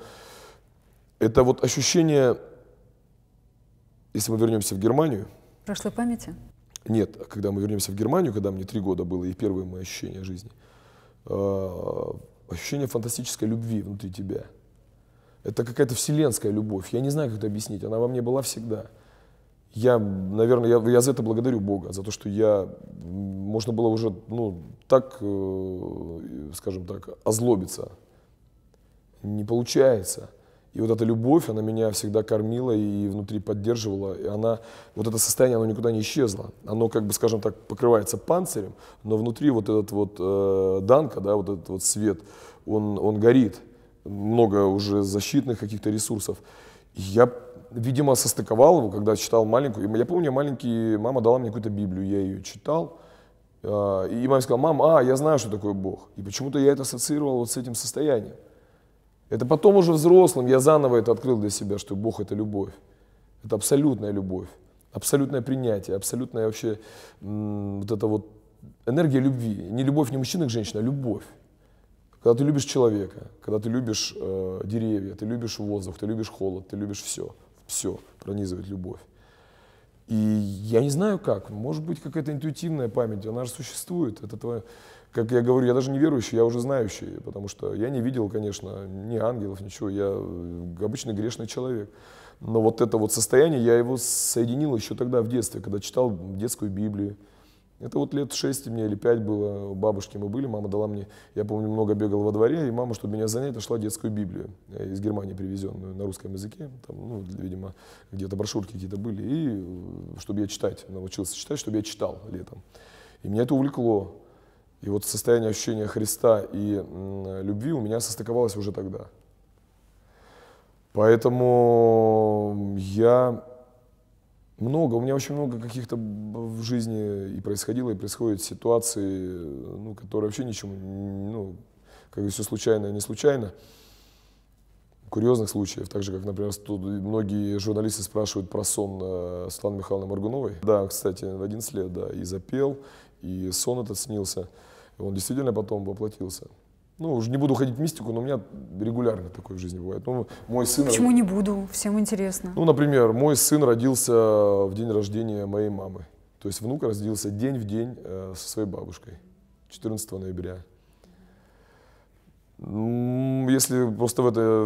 это вот ощущение, если мы вернемся в Германию. Прошлой памяти? Нет, когда мы вернемся в Германию, когда мне три года было, и первые мои ощущения жизни, э, ощущение фантастической любви внутри тебя. Это какая-то вселенская любовь. Я не знаю, как это объяснить. Она во мне была всегда. Я, наверное, я, я за это благодарю Бога, за то, что я, можно было уже, ну, так, э, скажем так, озлобиться. Не получается. И вот эта любовь, она меня всегда кормила и внутри поддерживала. И она, вот это состояние, оно никуда не исчезло. Оно, как бы, скажем так, покрывается панцирем, но внутри вот этот вот э, данка, да, вот этот вот свет, он, он горит. Много уже защитных каких-то ресурсов. И я, видимо, состыковал его, когда читал маленькую. Я помню, маленький, мама дала мне какую-то Библию, я ее читал. Э, и мама сказала, мам, а, я знаю, что такое Бог. И почему-то я это ассоциировал вот с этим состоянием. Это потом уже взрослым я заново это открыл для себя, что Бог это любовь. Это абсолютная любовь, абсолютное принятие, абсолютная вообще вот эта вот энергия любви. Не любовь не мужчины к женщине, а любовь. Когда ты любишь человека, когда ты любишь э, деревья, ты любишь воздух, ты любишь холод, ты любишь все. Все пронизывает любовь. И я не знаю как, может быть какая-то интуитивная память, она же существует, это твое как я говорю, я даже не верующий, я уже знающий, потому что я не видел, конечно, ни ангелов, ничего, я э, обычный грешный человек. Но вот это вот состояние, я его соединил еще тогда в детстве, когда читал детскую Библию. Это вот лет шесть мне или пять было, у бабушки мы были, мама дала мне, я помню, много бегал во дворе, и мама, чтобы меня занять, нашла детскую Библию, э, из Германии привезенную на русском языке, там, ну, видимо, где-то брошюрки какие-то были, и э, чтобы я читать, научился читать, чтобы я читал летом. И меня это увлекло. И вот состояние ощущения Христа и любви у меня состыковалось уже тогда. Поэтому я много, у меня очень много каких-то в жизни и происходило, и происходит ситуации, ну, которые вообще ничему, ну, как бы все случайно и не случайно. Курьезных случаев, так же, как, например, тут многие журналисты спрашивают про сон э, Светланы Михайловны Моргуновой. Да, кстати, в 11 лет, да, и запел, и сон этот снился он действительно потом воплотился. Ну, уже не буду ходить в мистику, но у меня регулярно такое в жизни бывает. Ну, мой сын... Почему не буду? Всем интересно. Ну, например, мой сын родился в день рождения моей мамы. То есть внук родился день в день э, со своей бабушкой. 14 ноября. Если просто в это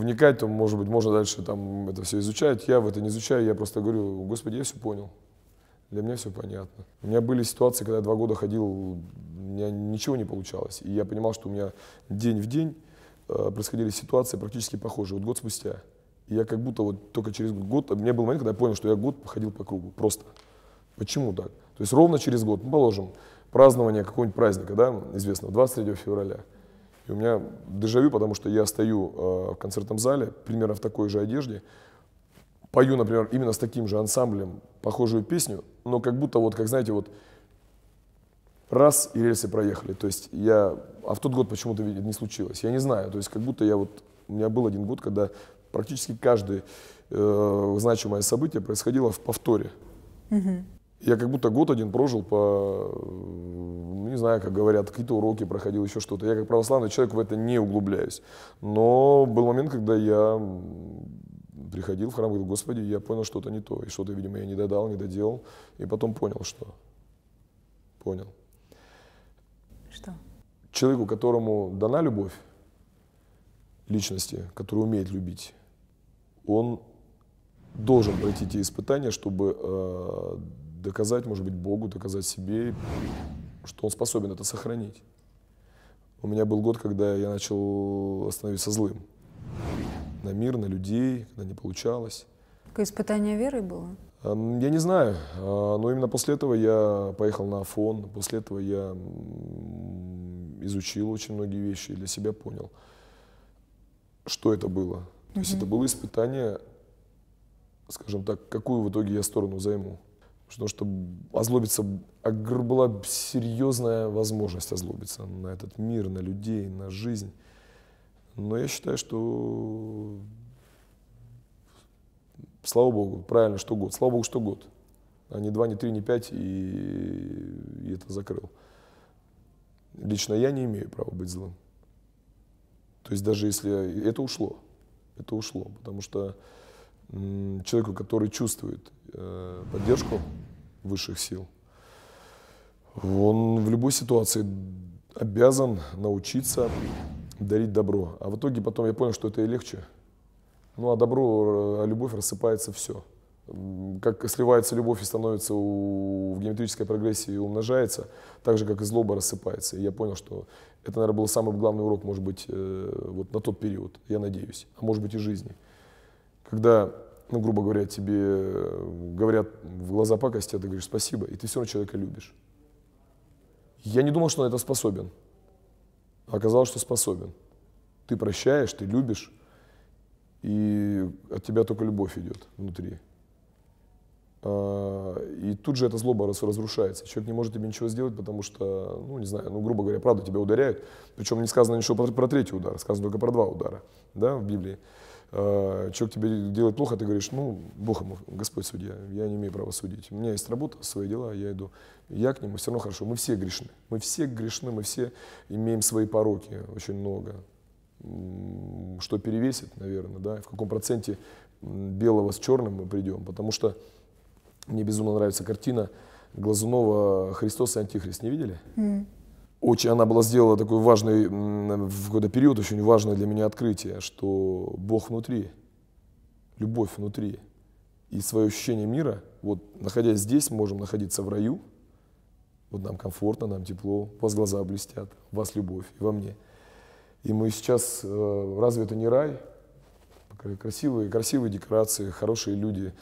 вникать, то, может быть, можно дальше там это все изучать. Я в это не изучаю, я просто говорю, господи, я все понял. Для меня все понятно. У меня были ситуации, когда я два года ходил, у меня ничего не получалось. И я понимал, что у меня день в день э, происходили ситуации практически похожие. Вот год спустя. И я как будто вот только через год, у меня был момент, когда я понял, что я год ходил по кругу. Просто. Почему так? То есть ровно через год, ну, положим, празднование какого-нибудь праздника, да, известного, 23 февраля. И у меня дежавю, потому что я стою э, в концертном зале, примерно в такой же одежде, пою, например, именно с таким же ансамблем похожую песню, но как будто вот, как знаете, вот раз и рельсы проехали. То есть я, а в тот год почему-то не случилось. Я не знаю. То есть как будто я вот, у меня был один год, когда практически каждое э, значимое событие происходило в повторе. Я как будто год один прожил по, ну, не знаю, как говорят, какие-то уроки проходил, еще что-то. Я как православный человек в это не углубляюсь. Но был момент, когда я приходил в храм и говорил, Господи, я понял что-то не то, и что-то, видимо, я не додал, не доделал, и потом понял, что. Понял. Что? Человеку, которому дана любовь, личности, который умеет любить, он должен пройти те испытания, чтобы э, доказать, может быть, Богу, доказать себе, что он способен это сохранить. У меня был год, когда я начал становиться злым на мир, на людей, когда не получалось. Какое испытание веры было? Я не знаю, а, но именно после этого я поехал на Афон, после этого я изучил очень многие вещи и для себя понял, что это было. То есть это было испытание, скажем так, какую в итоге я сторону займу. Потому что озлобиться а была серьезная возможность озлобиться на этот мир, на людей, на жизнь. Но я считаю, что, слава богу, правильно, что год. Слава богу, что год. А не два, не три, не пять, и, и это закрыл. Лично я не имею права быть злым. То есть даже если... Это ушло. Это ушло, потому что человеку, который чувствует э, поддержку высших сил, он в любой ситуации обязан научиться дарить добро. А в итоге потом я понял, что это и легче. Ну, а добро, э, а любовь рассыпается все. Как сливается любовь и становится у, в геометрической прогрессии и умножается, так же, как и злоба рассыпается. И я понял, что это, наверное, был самый главный урок, может быть, э, вот на тот период, я надеюсь, а может быть и жизни. Когда, ну, грубо говоря, тебе э, говорят в глаза пакости, а ты говоришь спасибо, и ты все равно человека любишь. Я не думал, что на это способен оказалось, что способен. Ты прощаешь, ты любишь, и от тебя только любовь идет внутри. А, и тут же эта злоба разрушается. Человек не может тебе ничего сделать, потому что, ну, не знаю, ну, грубо говоря, правда тебя ударяют. Причем не сказано ничего про, про третий удар, сказано только про два удара, да, в Библии э, человек тебе делает плохо, ты говоришь, ну, Бог ему, Господь судья, я не имею права судить. У меня есть работа, свои дела, я иду. Я к нему все равно хорошо. Мы все грешны. Мы все грешны, мы все имеем свои пороки, очень много. Что перевесит, наверное, да, в каком проценте белого с черным мы придем. Потому что мне безумно нравится картина Глазунова «Христос и Антихрист». Не видели? Mm очень, она была сделала такой важный, в какой-то период очень важное для меня открытие, что Бог внутри, любовь внутри. И свое ощущение мира, вот находясь здесь, можем находиться в раю, вот нам комфортно, нам тепло, у вас глаза блестят, у вас любовь, и во мне. И мы сейчас, э, разве это не рай? Красивые, красивые декорации, хорошие люди,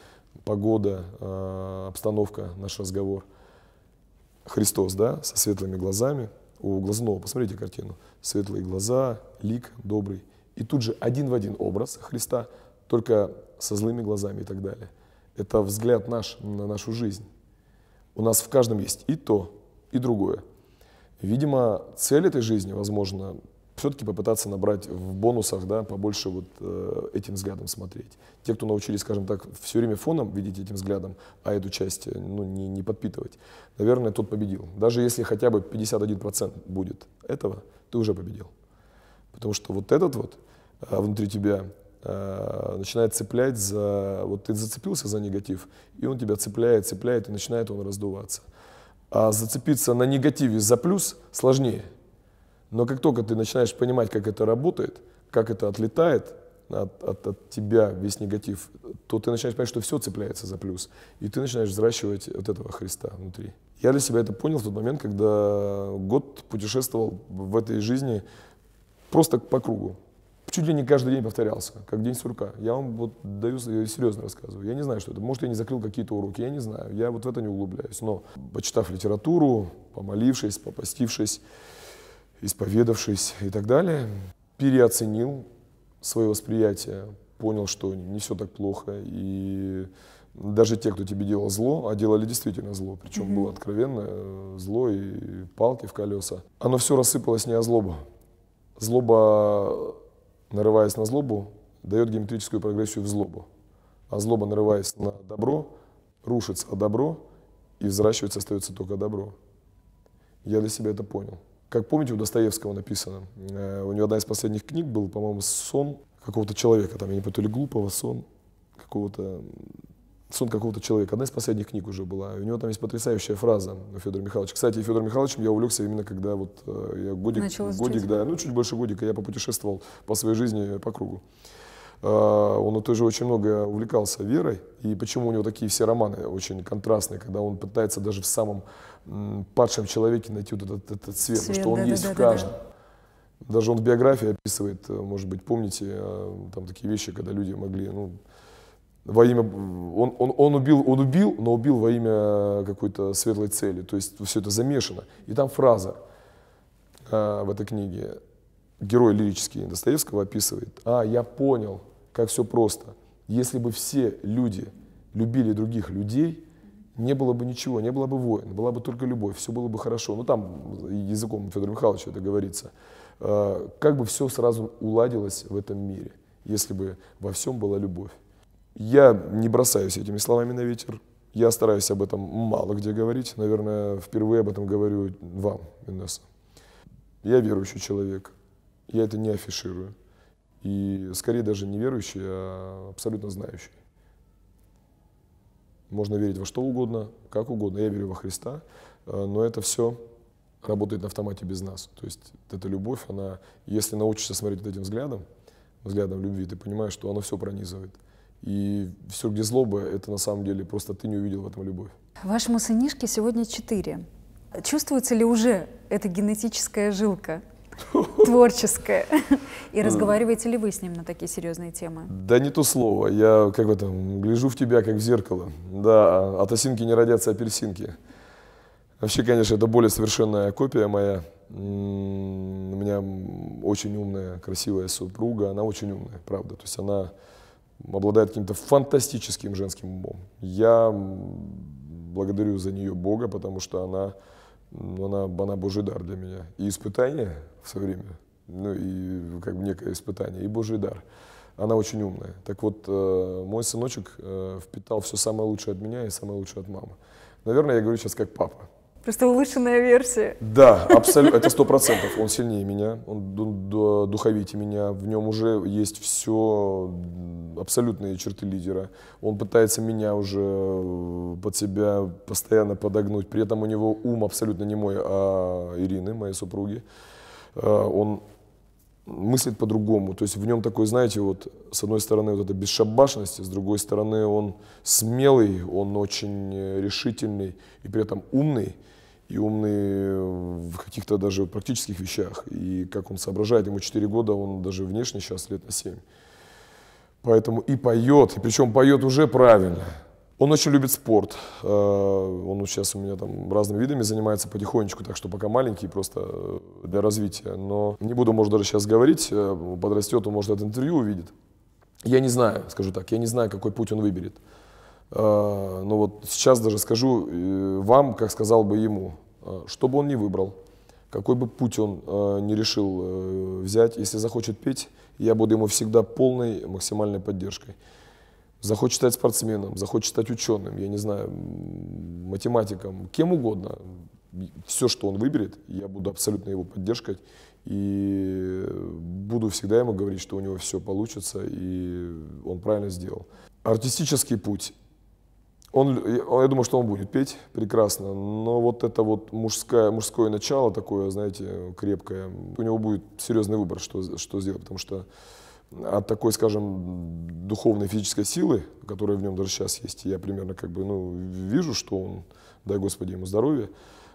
погода, э, обстановка, наш разговор. Христос, да, со светлыми глазами – у Глазунова, посмотрите картину, светлые глаза, лик добрый. И тут же один в один образ Христа, только со злыми глазами и так далее. Это взгляд наш на нашу жизнь. У нас в каждом есть и то, и другое. Видимо, цель этой жизни, возможно, все-таки попытаться набрать в бонусах, да, побольше вот э, этим взглядом смотреть. Те, кто научились, скажем так, все время фоном видеть этим взглядом, а эту часть, э, ну, не, не подпитывать, наверное, тот победил. Даже если хотя бы 51% будет этого, ты уже победил. Потому что вот этот вот э, внутри тебя э, начинает цеплять за... Вот ты зацепился за негатив, и он тебя цепляет, цепляет, и начинает он раздуваться. А зацепиться на негативе за плюс сложнее – но как только ты начинаешь понимать, как это работает, как это отлетает от, от, от тебя весь негатив, то ты начинаешь понимать, что все цепляется за плюс. И ты начинаешь взращивать вот этого Христа внутри. Я для себя это понял в тот момент, когда год путешествовал в этой жизни просто по кругу. Чуть ли не каждый день повторялся, как день сурка. Я вам вот даю, я серьезно рассказываю. Я не знаю, что это. Может, я не закрыл какие-то уроки, я не знаю. Я вот в это не углубляюсь. Но, почитав литературу, помолившись, попастившись, исповедавшись и так далее, переоценил свое восприятие, понял, что не все так плохо, и даже те, кто тебе делал зло, а делали действительно зло, причем mm было откровенно э, зло и палки в колеса, оно все рассыпалось не о злобу. Злоба, нарываясь на злобу, дает геометрическую прогрессию в злобу, а злоба, нарываясь на добро, рушится а добро, и взращивается остается только добро. Я для себя это понял. Как помните, у Достоевского написано, э, у него одна из последних книг была, по-моему, «Сон какого-то человека», там, я не помню, то ли глупого, «Сон какого-то сон какого-то человека. Одна из последних книг уже была. у него там есть потрясающая фраза у Федора Михайловича. Кстати, Федор Михайлович я увлекся именно когда вот э, я годик, Началось годик, да, ну чуть больше годика я попутешествовал по своей жизни по кругу. Э, он тоже очень много увлекался верой. И почему у него такие все романы очень контрастные, когда он пытается даже в самом падшем человеке найти вот этот, этот свет, свет что он да, есть да, в каждом. Да, да. Даже он в биографии описывает, э, может быть, помните, э, там такие вещи, когда люди могли, ну, во имя, он, он, он убил, он убил, но убил во имя какой-то светлой цели, то есть все это замешано. И там фраза э, в этой книге, герой лирический Достоевского описывает, а, я понял, как все просто, если бы все люди любили других людей, не было бы ничего, не было бы войн, была бы только любовь, все было бы хорошо. Ну там языком Федора Михайловича это говорится. А, как бы все сразу уладилось в этом мире, если бы во всем была любовь. Я не бросаюсь этими словами на ветер. Я стараюсь об этом мало где говорить. Наверное, впервые об этом говорю вам, Инесса. Я верующий человек. Я это не афиширую. И скорее даже не верующий, а абсолютно знающий. Можно верить во что угодно, как угодно. Я верю во Христа, э, но это все работает на автомате без нас. То есть эта любовь, она, если научишься смотреть вот этим взглядом, взглядом любви, ты понимаешь, что оно все пронизывает. И все, где злоба, это на самом деле просто ты не увидел в этом любовь. Вашему сынишке сегодня четыре. Чувствуется ли уже эта генетическая жилка? *laughs* творческое. И разговариваете ли вы с ним на такие серьезные темы? Да не то слово. Я как бы там гляжу в тебя, как в зеркало. Да, а от осинки не родятся апельсинки. Вообще, конечно, это более совершенная копия моя. У меня очень умная, красивая супруга. Она очень умная, правда. То есть она обладает каким-то фантастическим женским умом. Я благодарю за нее Бога, потому что она но она, она божий дар для меня. И испытание в свое время, ну и как бы некое испытание, и божий дар. Она очень умная. Так вот, э, мой сыночек э, впитал все самое лучшее от меня и самое лучшее от мамы. Наверное, я говорю сейчас как папа. Просто улучшенная версия. Да, абсолютно, это сто процентов. Он сильнее меня, он духовите меня, в нем уже есть все, абсолютные черты лидера. Он пытается меня уже э, под себя постоянно подогнуть, при этом у него ум абсолютно не мой, а Ирины, моей супруги. Э, он мыслит по-другому. То есть в нем такой, знаете, вот с одной стороны вот эта бесшабашность, с другой стороны он смелый, он очень э, решительный и при этом умный и умный в каких-то даже практических вещах. И как он соображает, ему 4 года, он даже внешне сейчас лет на 7. Поэтому и поет, и причем поет уже правильно. Он очень любит спорт. Э, он сейчас у меня там разными видами занимается потихонечку, так что пока маленький, просто э, для развития. Но не буду, может, даже сейчас говорить. Э, Подрастет, он, может, это интервью увидит. Я не знаю, скажу так, я не знаю, какой путь он выберет. А, но ну вот сейчас даже скажу э, вам, как сказал бы ему, а, что бы он ни выбрал, какой бы путь он а, ни решил э, взять, если захочет петь, я буду ему всегда полной максимальной поддержкой. Захочет стать спортсменом, захочет стать ученым, я не знаю, математиком, кем угодно. Все, что он выберет, я буду абсолютно его поддерживать. И буду всегда ему говорить, что у него все получится, и он правильно сделал. Артистический путь он, а я думаю, что он будет петь прекрасно, но вот это вот мужское, мужское начало такое, знаете, крепкое, у него будет серьезный выбор, что, что сделать, потому что от такой, скажем, духовной физической силы, которая в нем даже сейчас есть, я примерно как бы, ну, вижу, что он, дай Господи ему здоровья, э,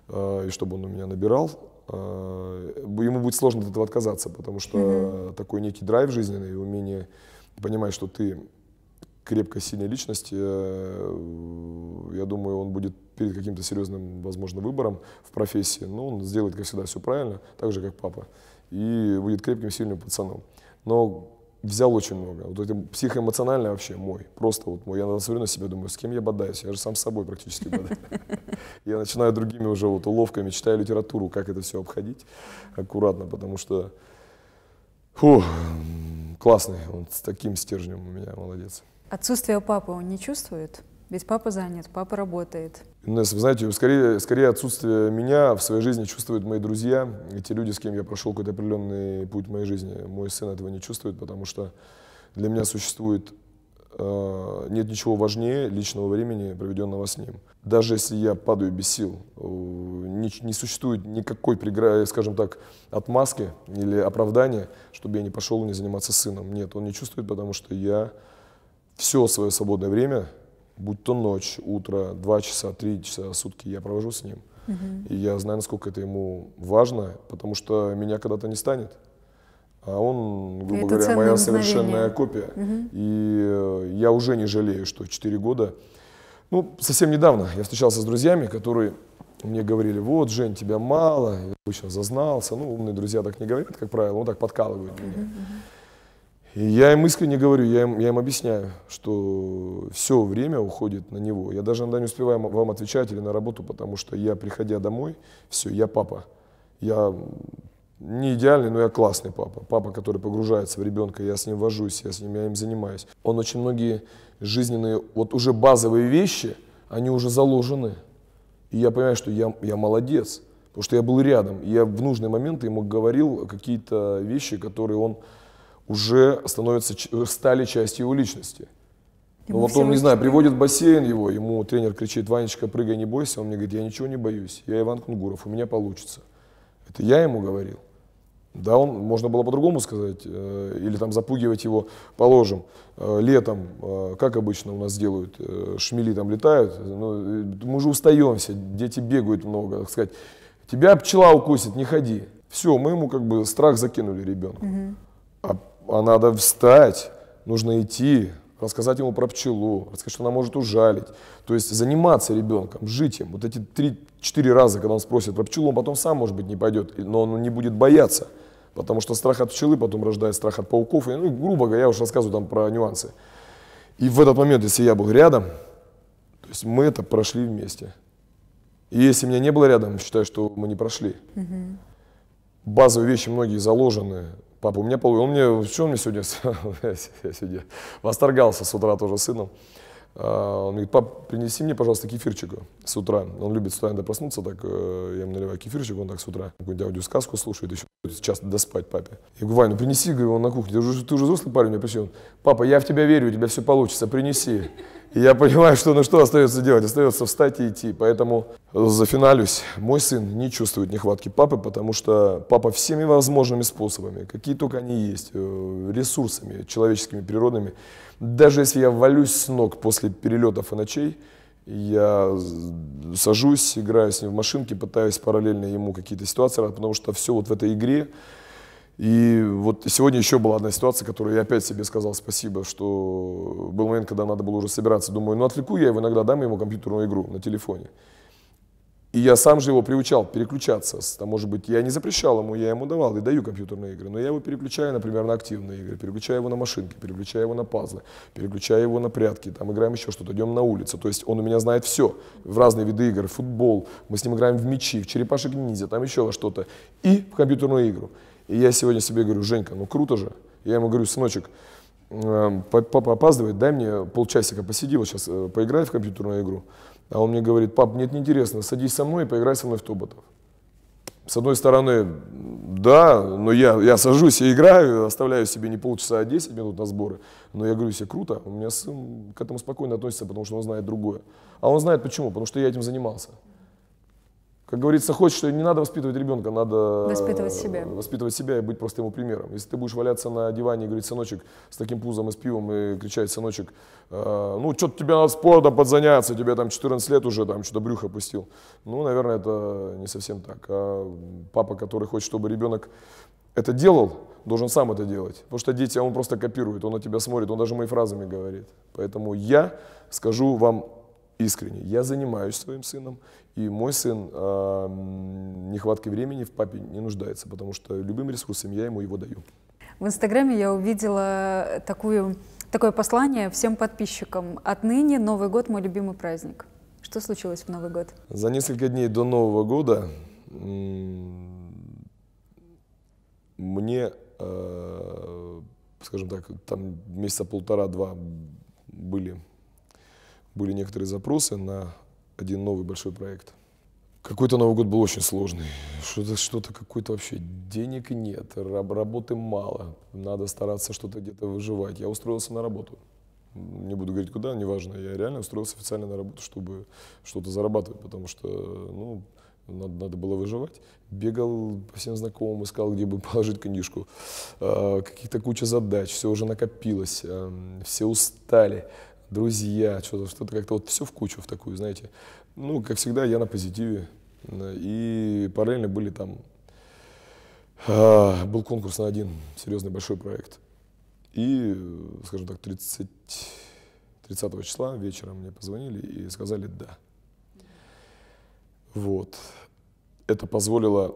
а, и чтобы он у меня набирал, э, ему будет сложно от этого отказаться, потому что mm-hmm. такой некий драйв жизненный, умение понимать, что ты крепкой, сильной личности. Э, я думаю, он будет перед каким-то серьезным, возможно, выбором в профессии. Но ну, он сделает, как всегда, все правильно, так же, как папа. И будет крепким, сильным пацаном. Но взял очень много. Вот это психоэмоционально вообще мой. Просто вот мой. Я смотрю на себя, думаю, с кем я бодаюсь? Я же сам с собой практически бодаюсь. Я начинаю другими уже вот уловками, читаю литературу, как это все обходить аккуратно, потому что фу, классный, он с таким стержнем у меня, молодец. Отсутствие папы он не чувствует? Ведь папа занят, папа работает. Вы знаете, скорее, скорее отсутствие меня в своей жизни чувствуют мои друзья, эти люди, с кем я прошел какой-то определенный путь в моей жизни. Мой сын этого не чувствует, потому что для меня существует э, нет ничего важнее личного времени, проведенного с ним. Даже если я падаю без сил, не, не существует никакой, преграды, скажем так, отмазки или оправдания, чтобы я не пошел не заниматься сыном. Нет, он не чувствует, потому что я все свое свободное время, будь то ночь, утро, два часа, три часа сутки, я провожу с ним. Угу. И я знаю, насколько это ему важно, потому что меня когда-то не станет. А он, грубо это говоря, моя совершенная мгновение. копия. Угу. И э, я уже не жалею, что 4 года. Ну, совсем недавно я встречался с друзьями, которые мне говорили, вот, Жень, тебя мало, я обычно зазнался. Ну, умные друзья так не говорят, как правило, он так подкалывает меня. Угу, угу. И я им искренне говорю, я им, я им объясняю, что все время уходит на него. Я даже иногда не успеваю вам отвечать или на работу, потому что я, приходя домой, все, я папа. Я не идеальный, но я классный папа. Папа, который погружается в ребенка, я с ним вожусь, я с ним, я им занимаюсь. Он очень многие жизненные, вот уже базовые вещи, они уже заложены. И я понимаю, что я, я молодец, потому что я был рядом. И я в нужные моменты ему говорил какие-то вещи, которые он уже становятся, э, стали частью его личности. Ему вот он, не знаю, приводит бассейн его, ему тренер кричит, Ванечка, прыгай, не бойся. Он мне говорит, я ничего не боюсь, я Иван Кунгуров, у меня получится. Это я ему говорил. Да, он, можно было по-другому сказать, э, или там запугивать его, положим, э, летом, э, как обычно у нас делают, э, шмели там летают, ну, э, мы же устаемся, дети бегают много, так сказать, тебя пчела укусит, не ходи. Все, мы ему как бы страх закинули ребенку. Угу. А а надо встать, нужно идти, рассказать ему про пчелу, рассказать, что она может ужалить. То есть заниматься ребенком, жить им. Вот эти три-четыре раза, когда он спросит про пчелу, он потом сам, может быть, не пойдет, но он не будет бояться. Потому что страх от пчелы потом рождает страх от пауков. И, ну, грубо говоря, я уже рассказываю там про нюансы. И в этот момент, если я был рядом, то есть мы это прошли вместе. И если меня не было рядом, считаю, что мы не прошли. Угу. Базовые вещи многие заложены Папа, у меня пол... Он мне, что он мне сегодня? *laughs* я сегодня восторгался с утра тоже сыном. А, он говорит, пап, принеси мне, пожалуйста, кефирчика с утра. Он любит с утра иногда проснуться, так э, я ему наливаю кефирчик, он так с утра какую-нибудь аудиосказку слушает, еще часто доспать папе. Я говорю, Вань, ну принеси, говорю, он на кухне, ты уже, ты уже взрослый парень, я пришел. Папа, я в тебя верю, у тебя все получится, принеси. И я понимаю, что ну что остается делать? Остается встать и идти. Поэтому зафиналюсь. Мой сын не чувствует нехватки папы, потому что папа всеми возможными способами, какие только они есть, э, ресурсами человеческими, природными, даже если я валюсь с ног после перелетов и ночей, я сажусь, играю с ним в машинке, пытаюсь параллельно ему какие-то ситуации, потому что все вот в этой игре, и вот сегодня еще была одна ситуация, которую я опять себе сказал спасибо, что был момент, когда надо было уже собираться. Думаю, ну отвлеку я его иногда, дам ему компьютерную игру на телефоне. И я сам же его приучал переключаться. Там, может быть, я не запрещал ему, я ему давал и даю компьютерные игры. Но я его переключаю, например, на активные игры, переключаю его на машинки, переключаю его на пазлы, переключаю его на прятки, там играем еще что-то, идем на улицу. То есть он у меня знает все. В разные виды игр, футбол, мы с ним играем в мячи, в черепашек ниндзя, там еще во что-то. И в компьютерную игру. И я сегодня себе говорю, Женька, ну круто же. Я ему говорю, сыночек, эм, папа опаздывает, дай мне полчасика посиди, вот сейчас э, поиграй в компьютерную игру. А он мне говорит, пап, нет, неинтересно, садись со мной и поиграй со мной в тоботов. С одной стороны, да, но я, я сажусь и играю, оставляю себе не полчаса, а 10 минут на сборы. Но я говорю себе, круто, у меня сын к этому спокойно относится, потому что он знает другое. А он знает почему, потому что я этим занимался. Как говорится, хочешь, что не надо воспитывать ребенка, надо воспитывать себя. воспитывать себя и быть просто ему примером. Если ты будешь валяться на диване и говорить, сыночек, с таким пузом и с пивом, и кричать, сыночек, э, ну, что-то тебе надо спортом подзаняться, тебе там 14 лет уже, там что-то брюхо опустил. Ну, наверное, это не совсем так. А папа, который хочет, чтобы ребенок это делал, должен сам это делать. Потому что дети, он просто копирует, он на тебя смотрит, он даже мои фразами говорит. Поэтому я скажу вам искренне. Я занимаюсь своим сыном, и мой сын э, нехватки времени в папе не нуждается, потому что любым ресурсом я ему его даю. В Инстаграме я увидела такую, такое послание всем подписчикам. Отныне Новый год мой любимый праздник. Что случилось в Новый год? За несколько дней до Нового года мне, а, скажем так, там месяца полтора-два были были некоторые запросы на один новый большой проект. Какой-то Новый год был очень сложный. Что-то, что-то какой-то вообще денег нет, работы мало. Надо стараться что-то где-то выживать. Я устроился на работу. Не буду говорить куда, неважно. Я реально устроился официально на работу, чтобы что-то зарабатывать, потому что, ну, надо, надо было выживать. Бегал по всем знакомым, искал, где бы *laughs* положить книжку. А, каких-то куча задач, все уже накопилось, а, все устали друзья, что-то что как-то вот все в кучу в такую, знаете. Ну, как всегда, я на позитиве. И параллельно были там, а, был конкурс на один серьезный большой проект. И, скажем так, 30, 30 числа вечером мне позвонили и сказали «да». Вот. Это позволило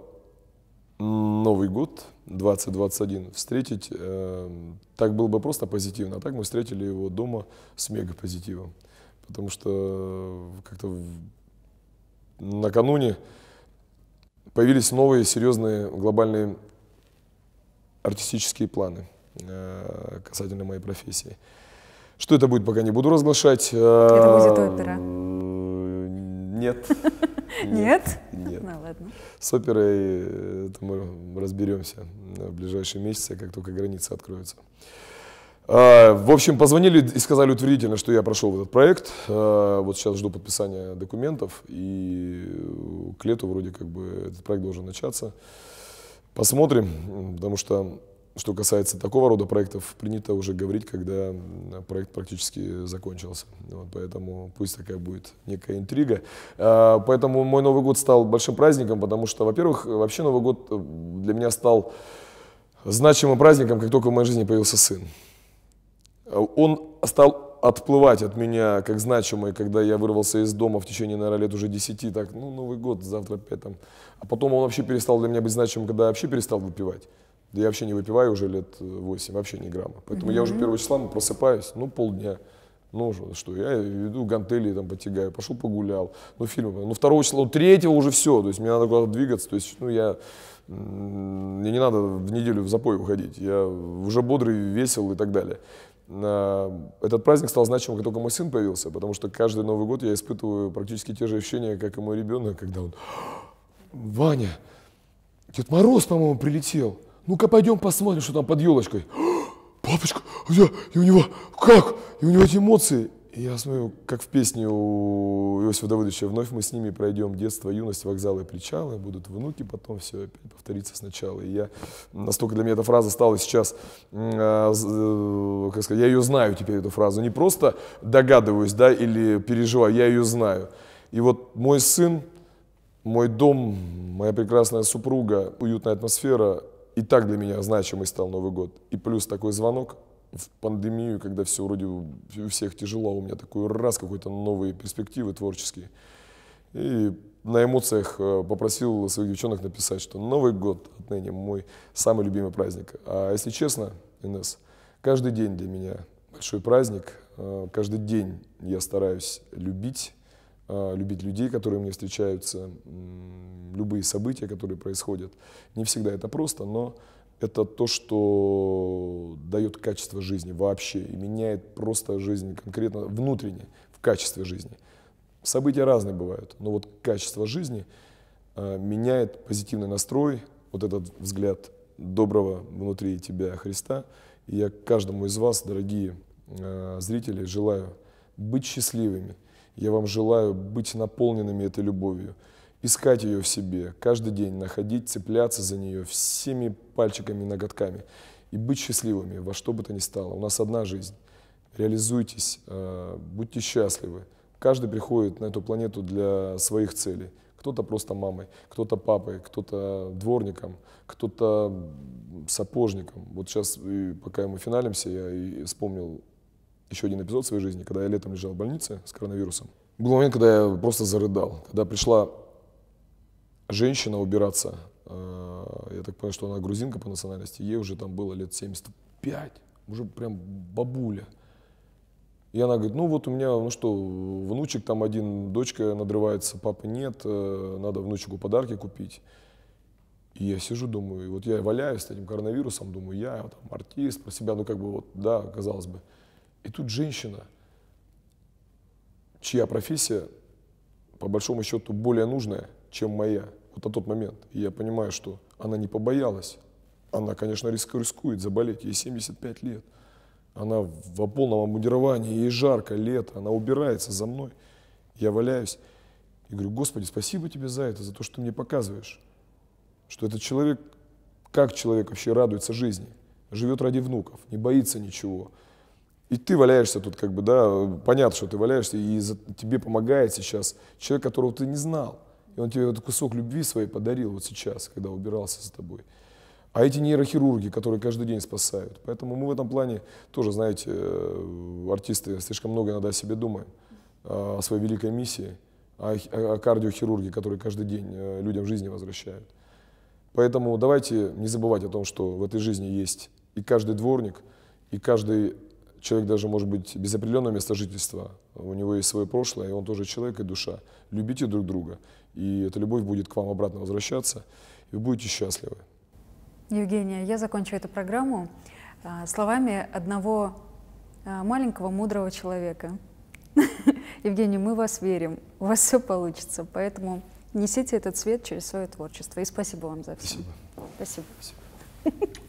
Новый год 2021 встретить, э, так было бы просто позитивно, а так мы встретили его дома с мега позитивом, потому что э, как-то накануне появились новые серьезные глобальные артистические планы э, касательно моей профессии. Что это будет, пока не буду разглашать. Э, это будет опера. Нет. *laughs* Нет? Нет. Ну ладно. С оперой э, мы разберемся в ближайшие месяцы, как только границы откроются. А, в общем, позвонили и сказали утвердительно, что я прошел этот проект. А, вот сейчас жду подписания документов, и э, к лету вроде как бы этот проект должен начаться. Посмотрим, потому что что касается такого рода проектов, принято уже говорить, когда проект практически закончился. Вот, поэтому пусть такая будет некая интрига. А, поэтому мой Новый год стал большим праздником, потому что, во-первых, вообще Новый год э, для меня стал значимым праздником, как только в моей жизни появился сын. Он стал отплывать от меня как значимый, когда я вырвался из дома в течение, наверное, лет уже 10, так, ну, Новый год, завтра опять там. А потом он вообще перестал для меня быть значимым, когда я вообще перестал выпивать. Да я вообще не выпиваю уже лет 8, э, вообще ни грамма. Поэтому mm-hmm. я уже первого числа просыпаюсь, ну, полдня. Ну что, я веду гантели там потягаю, пошел погулял, ну фильмы, ну второго числа, ну третьего уже все, то есть мне надо куда-то двигаться, то есть, ну я, мне не надо в неделю в запой уходить, я уже бодрый, весел и так далее. А, этот праздник стал значимым, как только мой сын появился, потому что каждый Новый год я испытываю практически те же ощущения, как и мой ребенок, когда он, Ваня, Дед Мороз, по-моему, прилетел ну-ка пойдем посмотрим, что там под елочкой. *gasps* Папочка, я, и у него, как? И у него эти эмоции. И я смотрю, как в песне у Иосифа Давыдовича, вновь мы с ними пройдем детство, юность, вокзалы, причалы, будут внуки, потом все опять повторится сначала. И я, настолько для меня эта фраза стала сейчас, а, э, как сказать, я ее знаю теперь, эту фразу, не просто догадываюсь, да, или переживаю, я ее знаю. И вот мой сын, мой дом, моя прекрасная супруга, уютная атмосфера, и так для меня значимый стал Новый год. И плюс такой звонок в пандемию, когда все вроде у всех тяжело, а у меня такой раз какой-то новые перспективы творческие. И на эмоциях э, попросил своих девчонок написать, что Новый год отныне мой самый любимый праздник. А если честно, Инесс, каждый день для меня большой праздник. Э, каждый день я стараюсь любить Э, любить людей, которые мне встречаются, любые события, которые происходят. Не всегда это просто, но это то, что дает качество жизни вообще и меняет просто жизнь конкретно внутренне, в качестве жизни. События разные бывают, но вот качество жизни э, меняет позитивный настрой, вот этот взгляд доброго внутри тебя Христа. И я каждому из вас, дорогие э, зрители, желаю быть счастливыми – я вам желаю быть наполненными этой любовью, искать ее в себе, каждый день находить, цепляться за нее всеми пальчиками и ноготками и быть счастливыми во что бы то ни стало. У нас одна жизнь. Реализуйтесь, а, будьте счастливы. Каждый приходит на эту планету для своих целей. Кто-то просто мамой, кто-то папой, кто-то дворником, кто-то сапожником. Вот сейчас, пока мы финалимся, я и вспомнил еще один эпизод в своей жизни, когда я летом лежал в больнице с коронавирусом. Был момент, когда я просто зарыдал. Когда пришла женщина убираться, э, я так понял, что она грузинка по национальности, ей уже там было лет 75, уже прям бабуля. И она говорит, ну вот у меня, ну что, внучек там один, дочка надрывается, папы нет, э, надо внучку подарки купить. И я сижу, думаю, вот я валяюсь с этим коронавирусом, думаю, я там артист, про себя, ну как бы вот, да, казалось бы. И тут женщина, чья профессия, по большому счету, более нужная, чем моя, вот на тот момент. И я понимаю, что она не побоялась. Она, конечно, рискует заболеть, ей 75 лет. Она в полном обмундировании, ей жарко, лето, она убирается за мной. Я валяюсь и говорю, Господи, спасибо тебе за это, за то, что ты мне показываешь, что этот человек, как человек вообще радуется жизни, живет ради внуков, не боится ничего, и ты валяешься тут, как бы, да, понятно, что ты валяешься, и за, тебе помогает сейчас человек, которого ты не знал. И он тебе этот кусок любви своей подарил вот сейчас, когда убирался за тобой. А эти нейрохирурги, которые каждый день спасают. Поэтому мы в этом плане тоже, знаете, э, артисты слишком много иногда о себе думаем, а, о своей великой миссии, о, о кардиохирурге, который каждый день э, людям жизни возвращают. Поэтому давайте не забывать о том, что в этой жизни есть и каждый дворник, и каждый человек даже может быть без определенного места жительства, у него есть свое прошлое, и он тоже человек и душа. Любите друг друга, и эта любовь будет к вам обратно возвращаться, и вы будете счастливы. Евгения, я закончу эту программу а, словами одного а, маленького мудрого человека. *laughs* Евгений, мы вас верим, у вас все получится, поэтому несите этот свет через свое творчество. И спасибо вам за все. Спасибо. спасибо. спасибо.